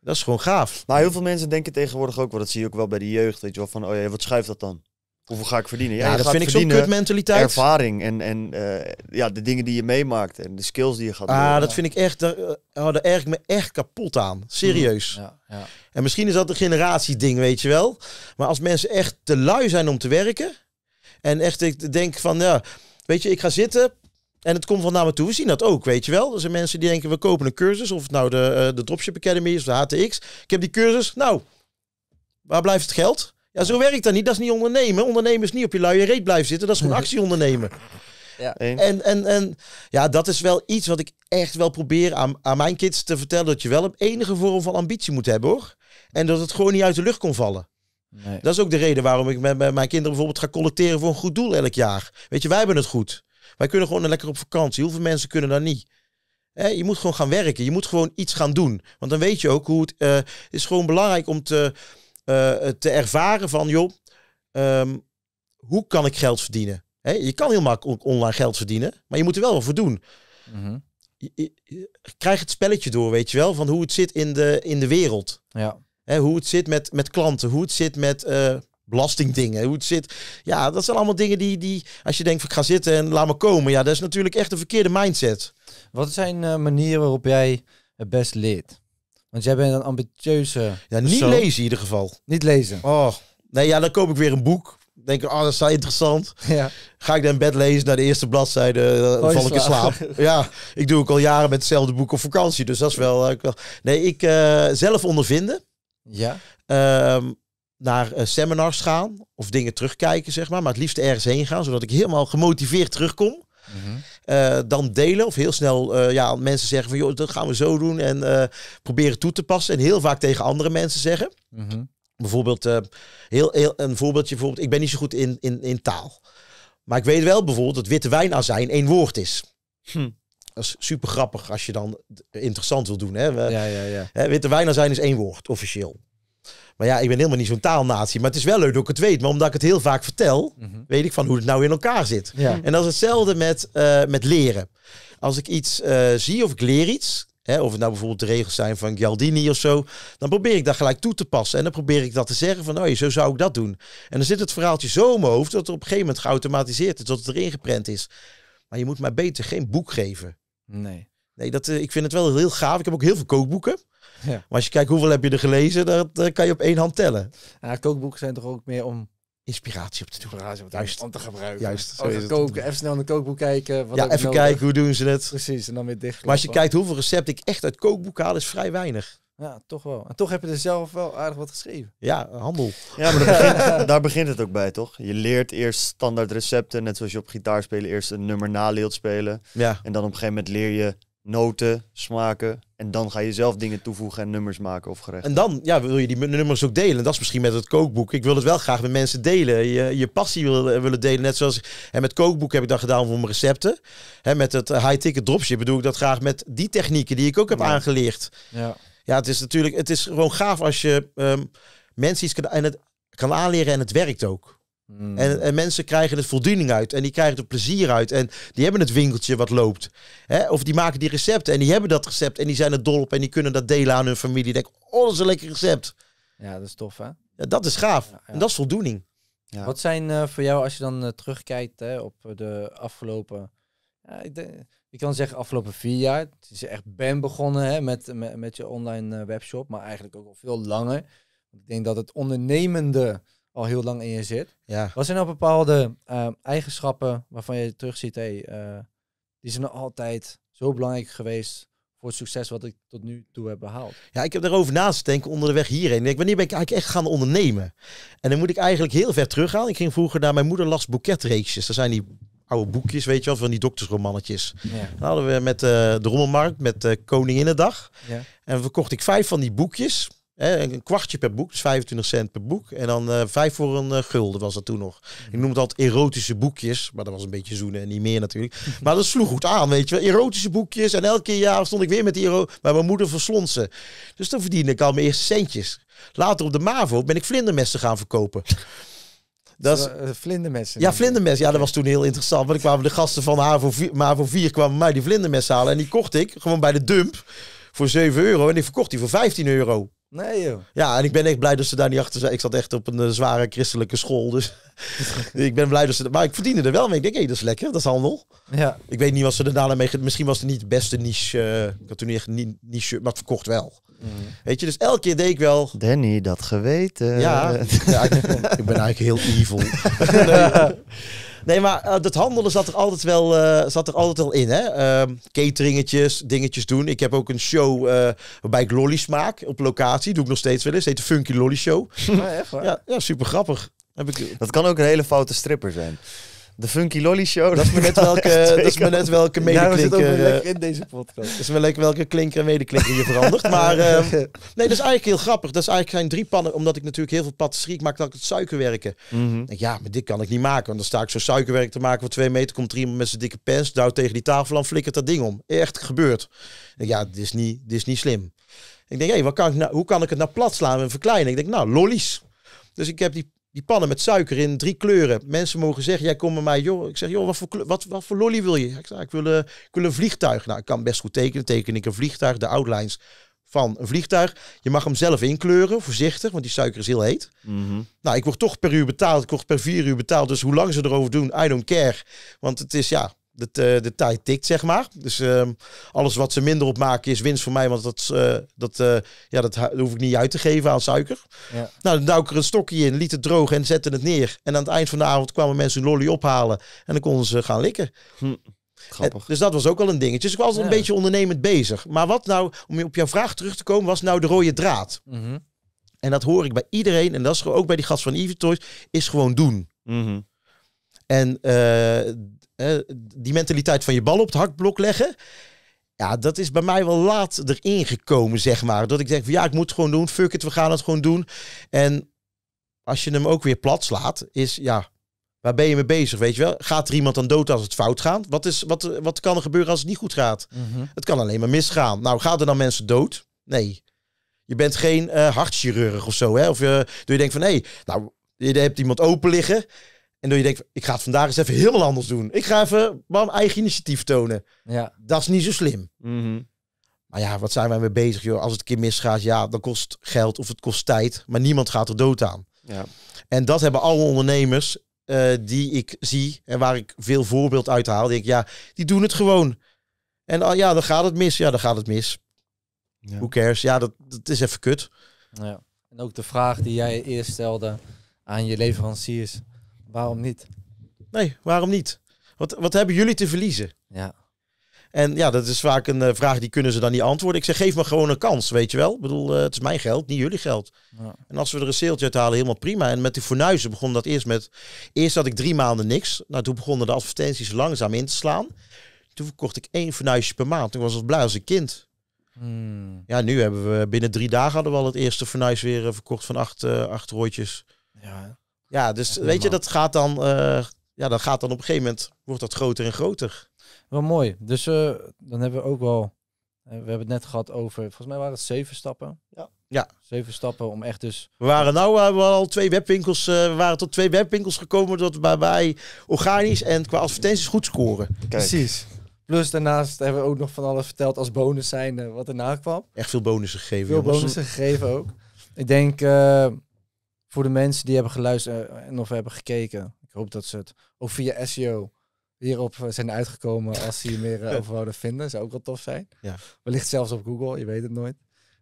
Dat is gewoon gaaf. Maar heel veel mensen denken tegenwoordig ook wel, dat zie je ook wel bij de jeugd, weet je wel, van oh ja, wat schuift dat dan? Hoeveel ga ik verdienen? Ja, dat vind ik zo'n kutmentaliteit. Ervaring en, en eh, ja, de dingen die je meemaakt en de skills die je gaat doen. Ah, dat vind ik echt, daar, eh, oh, daar erg me echt kapot aan. Serieus. Ja, ja. En misschien is dat een generatieding, weet je wel. Maar als mensen echt te lui zijn om te werken en echt ik denk van, ja, weet je, ik ga zitten, en het komt van naar me toe. We zien dat ook, weet je wel. Er zijn mensen die denken, we kopen een cursus. Of nou de, eh, de Dropship Academy is, de HTX. Ik heb die cursus. Nou, waar blijft het geld? Ja, zo werkt dat niet. Dat is niet ondernemen. Ondernemen is niet op je luie reet blijven zitten. Dat is gewoon actie ondernemen. Ja. En, en, en ja, dat is wel iets wat ik echt wel probeer aan, aan mijn kids te vertellen. Dat je wel een enige vorm van ambitie moet hebben hoor. En dat het gewoon niet uit de lucht kon vallen. Nee. Dat is ook de reden waarom ik met, met mijn kinderen bijvoorbeeld ga collecteren voor een goed doel elk jaar. Weet je, wij hebben het goed. Wij kunnen gewoon lekker op vakantie. Hoeveel mensen kunnen dat niet. je moet gewoon gaan werken. Je moet gewoon iets gaan doen. Want dan weet je ook hoe het uh, is gewoon belangrijk om te, eh, te ervaren van joh, ehm, hoe kan ik geld verdienen? je kan heel makkelijk online geld verdienen, maar je moet er wel wat voor doen. Mhm. krijg het spelletje door, weet je wel, van hoe het zit in de, in de wereld. Ja. hoe het zit met, met klanten, hoe het zit met eh, belastingdingen, hoe het zit. Ja, dat zijn allemaal dingen die, die als je denkt van ik ga zitten en laat me komen. Ja, dat is natuurlijk echt een verkeerde mindset. Wat zijn eh, manieren waarop jij het best leert? Want jij bent een ambitieuze. Ja, niet lezen in ieder geval. Niet lezen. Oh, nee, ja, dan koop ik weer een boek. Denk ik, oh, dat is interessant. Ja. Ga ik dan in bed lezen naar de eerste bladzijde, eh, dan oh, val ik in slaap. ja, ik doe ook al jaren met hetzelfde boek op vakantie, dus dat is wel. Uh, nee, ik zelf ondervinden. Ja. Ehm, naar eh, seminars gaan of dingen terugkijken, zeg maar. Maar het liefst ergens heen gaan, zodat ik helemaal gemotiveerd terugkom. Mhm. Eh, dan delen of heel snel eh, ja, mensen zeggen van joh, dat gaan we zo doen en proberen toe te passen. En heel vaak tegen andere mensen zeggen. Mhm. Bijvoorbeeld, heel, heel, een voorbeeldje, bijvoorbeeld, ik ben niet zo goed in, in, in taal. Maar ik weet wel bijvoorbeeld dat witte wijnazijn één woord is. Hm. Dat is super grappig als je dan interessant wil doen. Hè? ja, ja, ja. Hè, witte wijnazijn is één woord, officieel. Maar ja, ik ben helemaal niet zo'n taalnatie. Maar het is wel leuk dat ik het weet. Maar omdat ik het heel vaak vertel, mhm. weet ik van hoe het nou in elkaar zit. En dat is hetzelfde met, eh, met leren. Als ik iets eh, zie of ik leer iets, Hè, of het nou bijvoorbeeld de regels zijn van Gialdini of zo. Dan probeer ik dat gelijk toe te passen. En dan probeer ik dat te zeggen van, oh, zo zou ik dat doen. En dan zit het verhaaltje zo in mijn hoofd dat het op een gegeven moment geautomatiseerd is. Dat het erin geprent is. Maar je moet mij beter geen boek geven. Nee. Nee, dat, eh, ik vind het wel heel gaaf. Ik heb ook heel veel kookboeken. Maar als je kijkt hoeveel heb je er gelezen, dat eh, kan je op één hand tellen. Ja, kookboeken zijn toch ook meer om inspiratie op te doen. te juist. om te gebruiken. Juist. koken, even snel naar de kookboek kijken. Wat ja, even kijken hoe doen ze het. Precies, en dan weer dicht. Maar als je kijkt hoeveel recepten ik echt uit kookboeken haal, is vrij weinig. Ja, toch wel. En toch heb je er zelf wel aardig wat geschreven. Ja, handel. Ja, maar begint, daar begint het ook bij, toch? Je leert eerst standaard recepten, net zoals je op gitaar spelen eerst een nummer naleelt spelen. Ja. En dan op een gegeven moment leer je noten, smaken. En dan ga je zelf dingen toevoegen en nummers maken of gerechten. En dan ja, wil je die nummers ook delen. dat is misschien met het kookboek. Ik wil het wel graag met mensen delen. Je, je passie willen, eh, willen delen. Net zoals en met kookboek heb ik dat gedaan voor mijn recepten. En met het eh, high-ticket dropship bedoel ik dat graag met die technieken die ik ook heb aangeleerd. Ja. ja, het is natuurlijk het is gewoon gaaf als je ehm, mensen iets kan, en het, kan aanleren en het werkt ook. Hmm. En, en, mensen krijgen het voldoening uit en die krijgen er plezier uit en die hebben het winkeltje wat loopt. Hè? Of die maken die recepten en die hebben dat recept en die zijn er dol op en die kunnen dat delen aan hun familie. Denk, oh, dat is een lekker recept. Ja, dat is tof hè? Ja, dat is gaaf en dat is voldoening. Ja. Wat zijn eh, voor jou, als je dan eh, terugkijkt hè, op de afgelopen, ik, kan zeggen afgelopen vier jaar, het is echt ben begonnen hè, met, met, met, je online eh, webshop, maar eigenlijk ook al veel langer. Ik denk dat het ondernemende al heel lang in je zit. Ja. Wat zijn nou bepaalde ehm, eigenschappen waarvan je terugziet, hey, uh, die zijn altijd zo belangrijk geweest voor het succes wat ik tot nu toe heb behaald? Ja, ik heb erover naast denken onder de weg hierheen. Ik denk, wanneer ben ik eigenlijk echt gaan ondernemen? En dan moet ik eigenlijk heel ver teruggaan. Ik ging vroeger naar mijn moeder las boeketreeksjes. Daar zijn die oude boekjes, weet je wel, van die doktersromannetjes. Ja. hadden we met eh, de Rommelmarkt, met eh, Koninginnedag. Ja. En verkocht ik vijf van die boekjes een kwartje per boek, dus 25 cent per boek. En dan uh, vijf voor een eh, gulden was dat toen nog. Mhm. Ik noemde dat erotische boekjes, maar dat was een beetje zoenen en niet meer natuurlijk. Maar dat sloeg goed aan, weet je wel. Erotische boekjes en elke jaar stond ik weer met die ero... Maar mijn moeder verslonsen. Dus toen verdiende ik al mijn eerste centjes. Later op de MAVO ben ik vlindermessen gaan verkopen. Dat is, eh, vlindermessen. Ja, vlindermessen. Ja, dat was toen heel interessant. Want ik kwamen de gasten van 4, MAVO 4 kwamen mij die vlindermessen halen. En die kocht ik gewoon bij de dump voor 7 euro. En die verkocht die voor 15 euro. Nee, joh. Ja, en ik ben echt blij dat ze daar niet achter zijn. Ik zat echt op een eh, zware christelijke school. Dus ik ben blij dat ze. Maar ik verdiende er wel mee. Ik denk, hé, hey, dat is lekker, dat is handel. Ja. Ik weet niet wat ze er daarna mee. Misschien was het niet het beste niche. Uh, ik had toen niet echt niche, maar het verkocht wel. Mm. Weet je, dus elke keer deed ik wel. Danny, dat geweten. Ja, ja ik, ik, ben eigenlijk heel evil. Nee, maar dat eh, handelen zat er altijd wel, eh, zat er altijd wel in. Hè? Ehm, cateringetjes, dingetjes doen. Ik heb ook een show eh, waarbij ik lollies maak op locatie. Doe ik nog steeds wel eens. Heet de Funky Lolly Show. ja, oh, echt, ja, ja, super grappig. Heb ik... Dat kan ook een hele foute stripper zijn. De Funky Lolly Show. Dat is me net welke, dat is me net welke medeklinker... Ja, we eh, in deze podcast. Dat is wel lekker welke klinker en medeklinker je verandert. Maar ehm, nee, dat is eigenlijk heel grappig. Dat is eigenlijk zijn drie pannen, omdat ik natuurlijk heel veel patisserie maak, dat ik het suikerwerken. Mm Ja, maar dit kan ik niet maken. Want dan sta ik zo suikerwerk te maken voor twee meter, komt drie met zijn dikke pens, duwt tegen die tafel aan, flikkert dat ding om. Echt gebeurt. Ja, dit is niet, dit is niet slim. Ik denk, hé, wat kan ik nou, hoe kan ik het nou plat slaan en verkleinen? Ik denk, nou, lollies. Dus ik heb die die pannen met suiker in, drie kleuren. Mensen mogen zeggen, jij komt bij mij, joh. Ik zeg, joh, wat voor, wat, wat voor lolly wil je? Ik, zeg, ik, wil, eh, ik wil een vliegtuig. Nou, ik kan best goed tekenen. Teken ik een vliegtuig, de outlines van een vliegtuig. Je mag hem zelf inkleuren, voorzichtig, want die suiker is heel heet. Mhm. Nou, ik word toch per uur betaald. Ik word per vier uur betaald. Dus hoe lang ze erover doen, I don't care. Want het is, ja, de, eh, de tijd tikt, zeg maar. Dus ehm, alles wat ze minder op maken is winst voor mij, want dat, eh, dat, eh, ja, dat hoef ik niet uit te geven aan suiker. Ja. Nou, dan duw ik er een stokje in, liet het droog en zette het neer. En aan het eind van de avond kwamen mensen hun lolly ophalen en dan konden ze gaan likken. Hm. Grappig. dus dat was ook al een dingetje. Dus ik was een beetje ondernemend bezig. Maar wat nou, om op jouw vraag terug te komen, was nou de rode draad. Mhm. En dat hoor ik bij iedereen, en dat is ook bij die gast van Toys is gewoon doen. Mhm. En die mentaliteit van je bal op het hakblok leggen. Ja, dat is bij mij wel laat erin gekomen, zeg maar. Dat ik denk van ja, ik moet het gewoon doen. Fuck it, we gaan het gewoon doen. En als je hem ook weer plat slaat, is ja, waar ben je mee bezig, weet je wel? Gaat er iemand dan dood als het fout gaat? Wat, is, wat, wat kan er gebeuren als het niet goed gaat? Mhm. Het kan alleen maar misgaan. Nou, gaan er dan mensen dood? Nee. Je bent geen uh, hartchirurg of zo, hè? Of je, eh, uh, je denkt van, hé, hey, nou, je hebt iemand open liggen. En dan je denkt, ik ga het vandaag eens even helemaal anders doen. Ik ga even mijn eigen initiatief tonen. Ja. Dat is niet zo slim. Mhm. Maar ja, wat zijn wij mee bezig, joh? Als het een keer misgaat, ja, dan kost geld of het kost tijd. Maar niemand gaat er dood aan. Ja. En dat hebben alle ondernemers eh, die ik zie en waar ik veel voorbeeld uit haal. Denk ik, ja, die doen het gewoon. En al ah, ja, dan gaat het mis. Ja, dan gaat het mis. Ja. Hoe cares? Ja, dat, dat is even kut. Ja. En ook de vraag die jij eerst stelde aan je leveranciers waarom niet? Nee, waarom niet? Wat, wat hebben jullie te verliezen? Ja. En ja, dat is vaak een eh, vraag die kunnen ze dan niet antwoorden. Ik zeg, geef me gewoon een kans, weet je wel. Ik bedoel, eh, het is mijn geld, niet jullie geld. Ja. En als we er een seeltje uit halen, helemaal prima. En met die fornuizen begon dat eerst met... Eerst had ik drie maanden niks. Nou, toen begonnen de advertenties langzaam in te slaan. Toen verkocht ik één fornuisje per maand. Toen was ik blij als een kind. Hmm. Ja, nu hebben we binnen drie dagen hadden we al het eerste fornuis weer eh, verkocht van acht, acht roodjes. Ja, ja, dus weet je, dat gaat dan, eh, ja, dat gaat dan op een gegeven moment, wordt dat groter en groter. Wel mooi. Dus eh, dan hebben we ook wel, eh, we hebben het net gehad over, volgens mij waren het zeven stappen. Ja. Ja. Zeven stappen om echt dus... We waren nou we hebben al twee webwinkels, we waren tot twee webwinkels gekomen dat wij organisch en qua advertenties goed scoren. Precies. Plus daarnaast hebben we ook nog van alles verteld als bonus zijn wat erna kwam. Echt veel bonussen gegeven. Veel jongens. bonussen gegeven ook. Ik denk, voor de mensen die hebben geluisterd eh, en of hebben gekeken. Ik hoop dat ze het ook via SEO hierop eh, zijn uitgekomen als ze hier meer uh, over zouden vinden. Zou ook wel tof zijn. Ja. Wellicht zelfs op Google, je weet het nooit.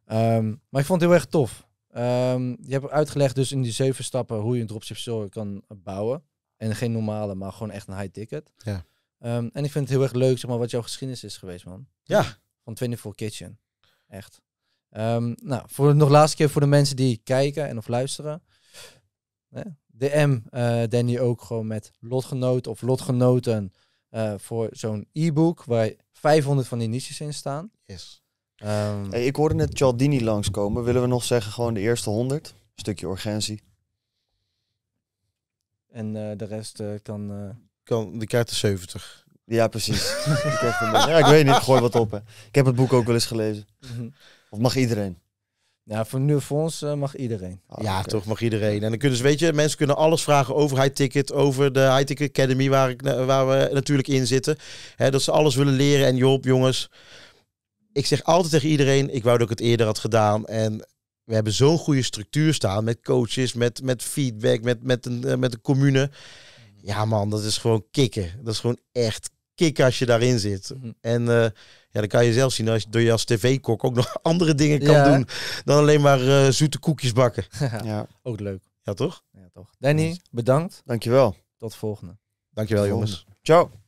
Ehm, maar ik vond het heel erg tof. Ehm, je hebt uitgelegd dus in die zeven stappen hoe je een dropship store kan bouwen. En geen normale, maar gewoon echt een high ticket. Ja. Ehm, en ik vind het heel erg leuk zeg maar, wat jouw geschiedenis is geweest, man. Ja. Van 24 Kitchen. Echt. nou, voor nog laatste keer voor de mensen die kijken en of luisteren. DM uh, eh, Danny ook gewoon met lotgenoten of lotgenoten eh, voor zo'n e-book waar 500 van die niches in staan. Yes. Ehm, hey, ik hoorde net Cialdini langskomen. Willen we nog zeggen gewoon de eerste 100? stukje urgentie. En eh, de rest kan... kan... De kaart is 70. Ja, precies. ik, ja, ik weet niet, gooi wat op. Hè. Ik heb het boek ook wel eens gelezen. Mhm. Of mag iedereen? Ja, voor nu voor ons eh, mag iedereen. Ah, ja, toch mag iedereen. En dan kunnen ze, weet je, mensen kunnen alles vragen over High Ticket, over de High Ticket Academy, waar, ik, eh, waar we natuurlijk in zitten. dat ze alles willen leren. En joh, jongens, ik zeg altijd tegen iedereen, ik wou dat ik het eerder had gedaan. En we hebben zo'n goede structuur staan met coaches, met, met feedback, met, met, een, eh, met een commune. Ja man, dat is gewoon kicken. Dat is gewoon echt kick als je daarin zit. Mhm. En eh, ja, dan kan je zelf zien als je, door je als tv-kok ook nog andere dingen kan doen dan alleen maar eh, zoete koekjes bakken. ja, ook leuk. Ja, toch? Ja, toch. Danny, bedankt. Dankjewel. Tot volgende. Dankjewel, Tot volgende. jongens. Ciao.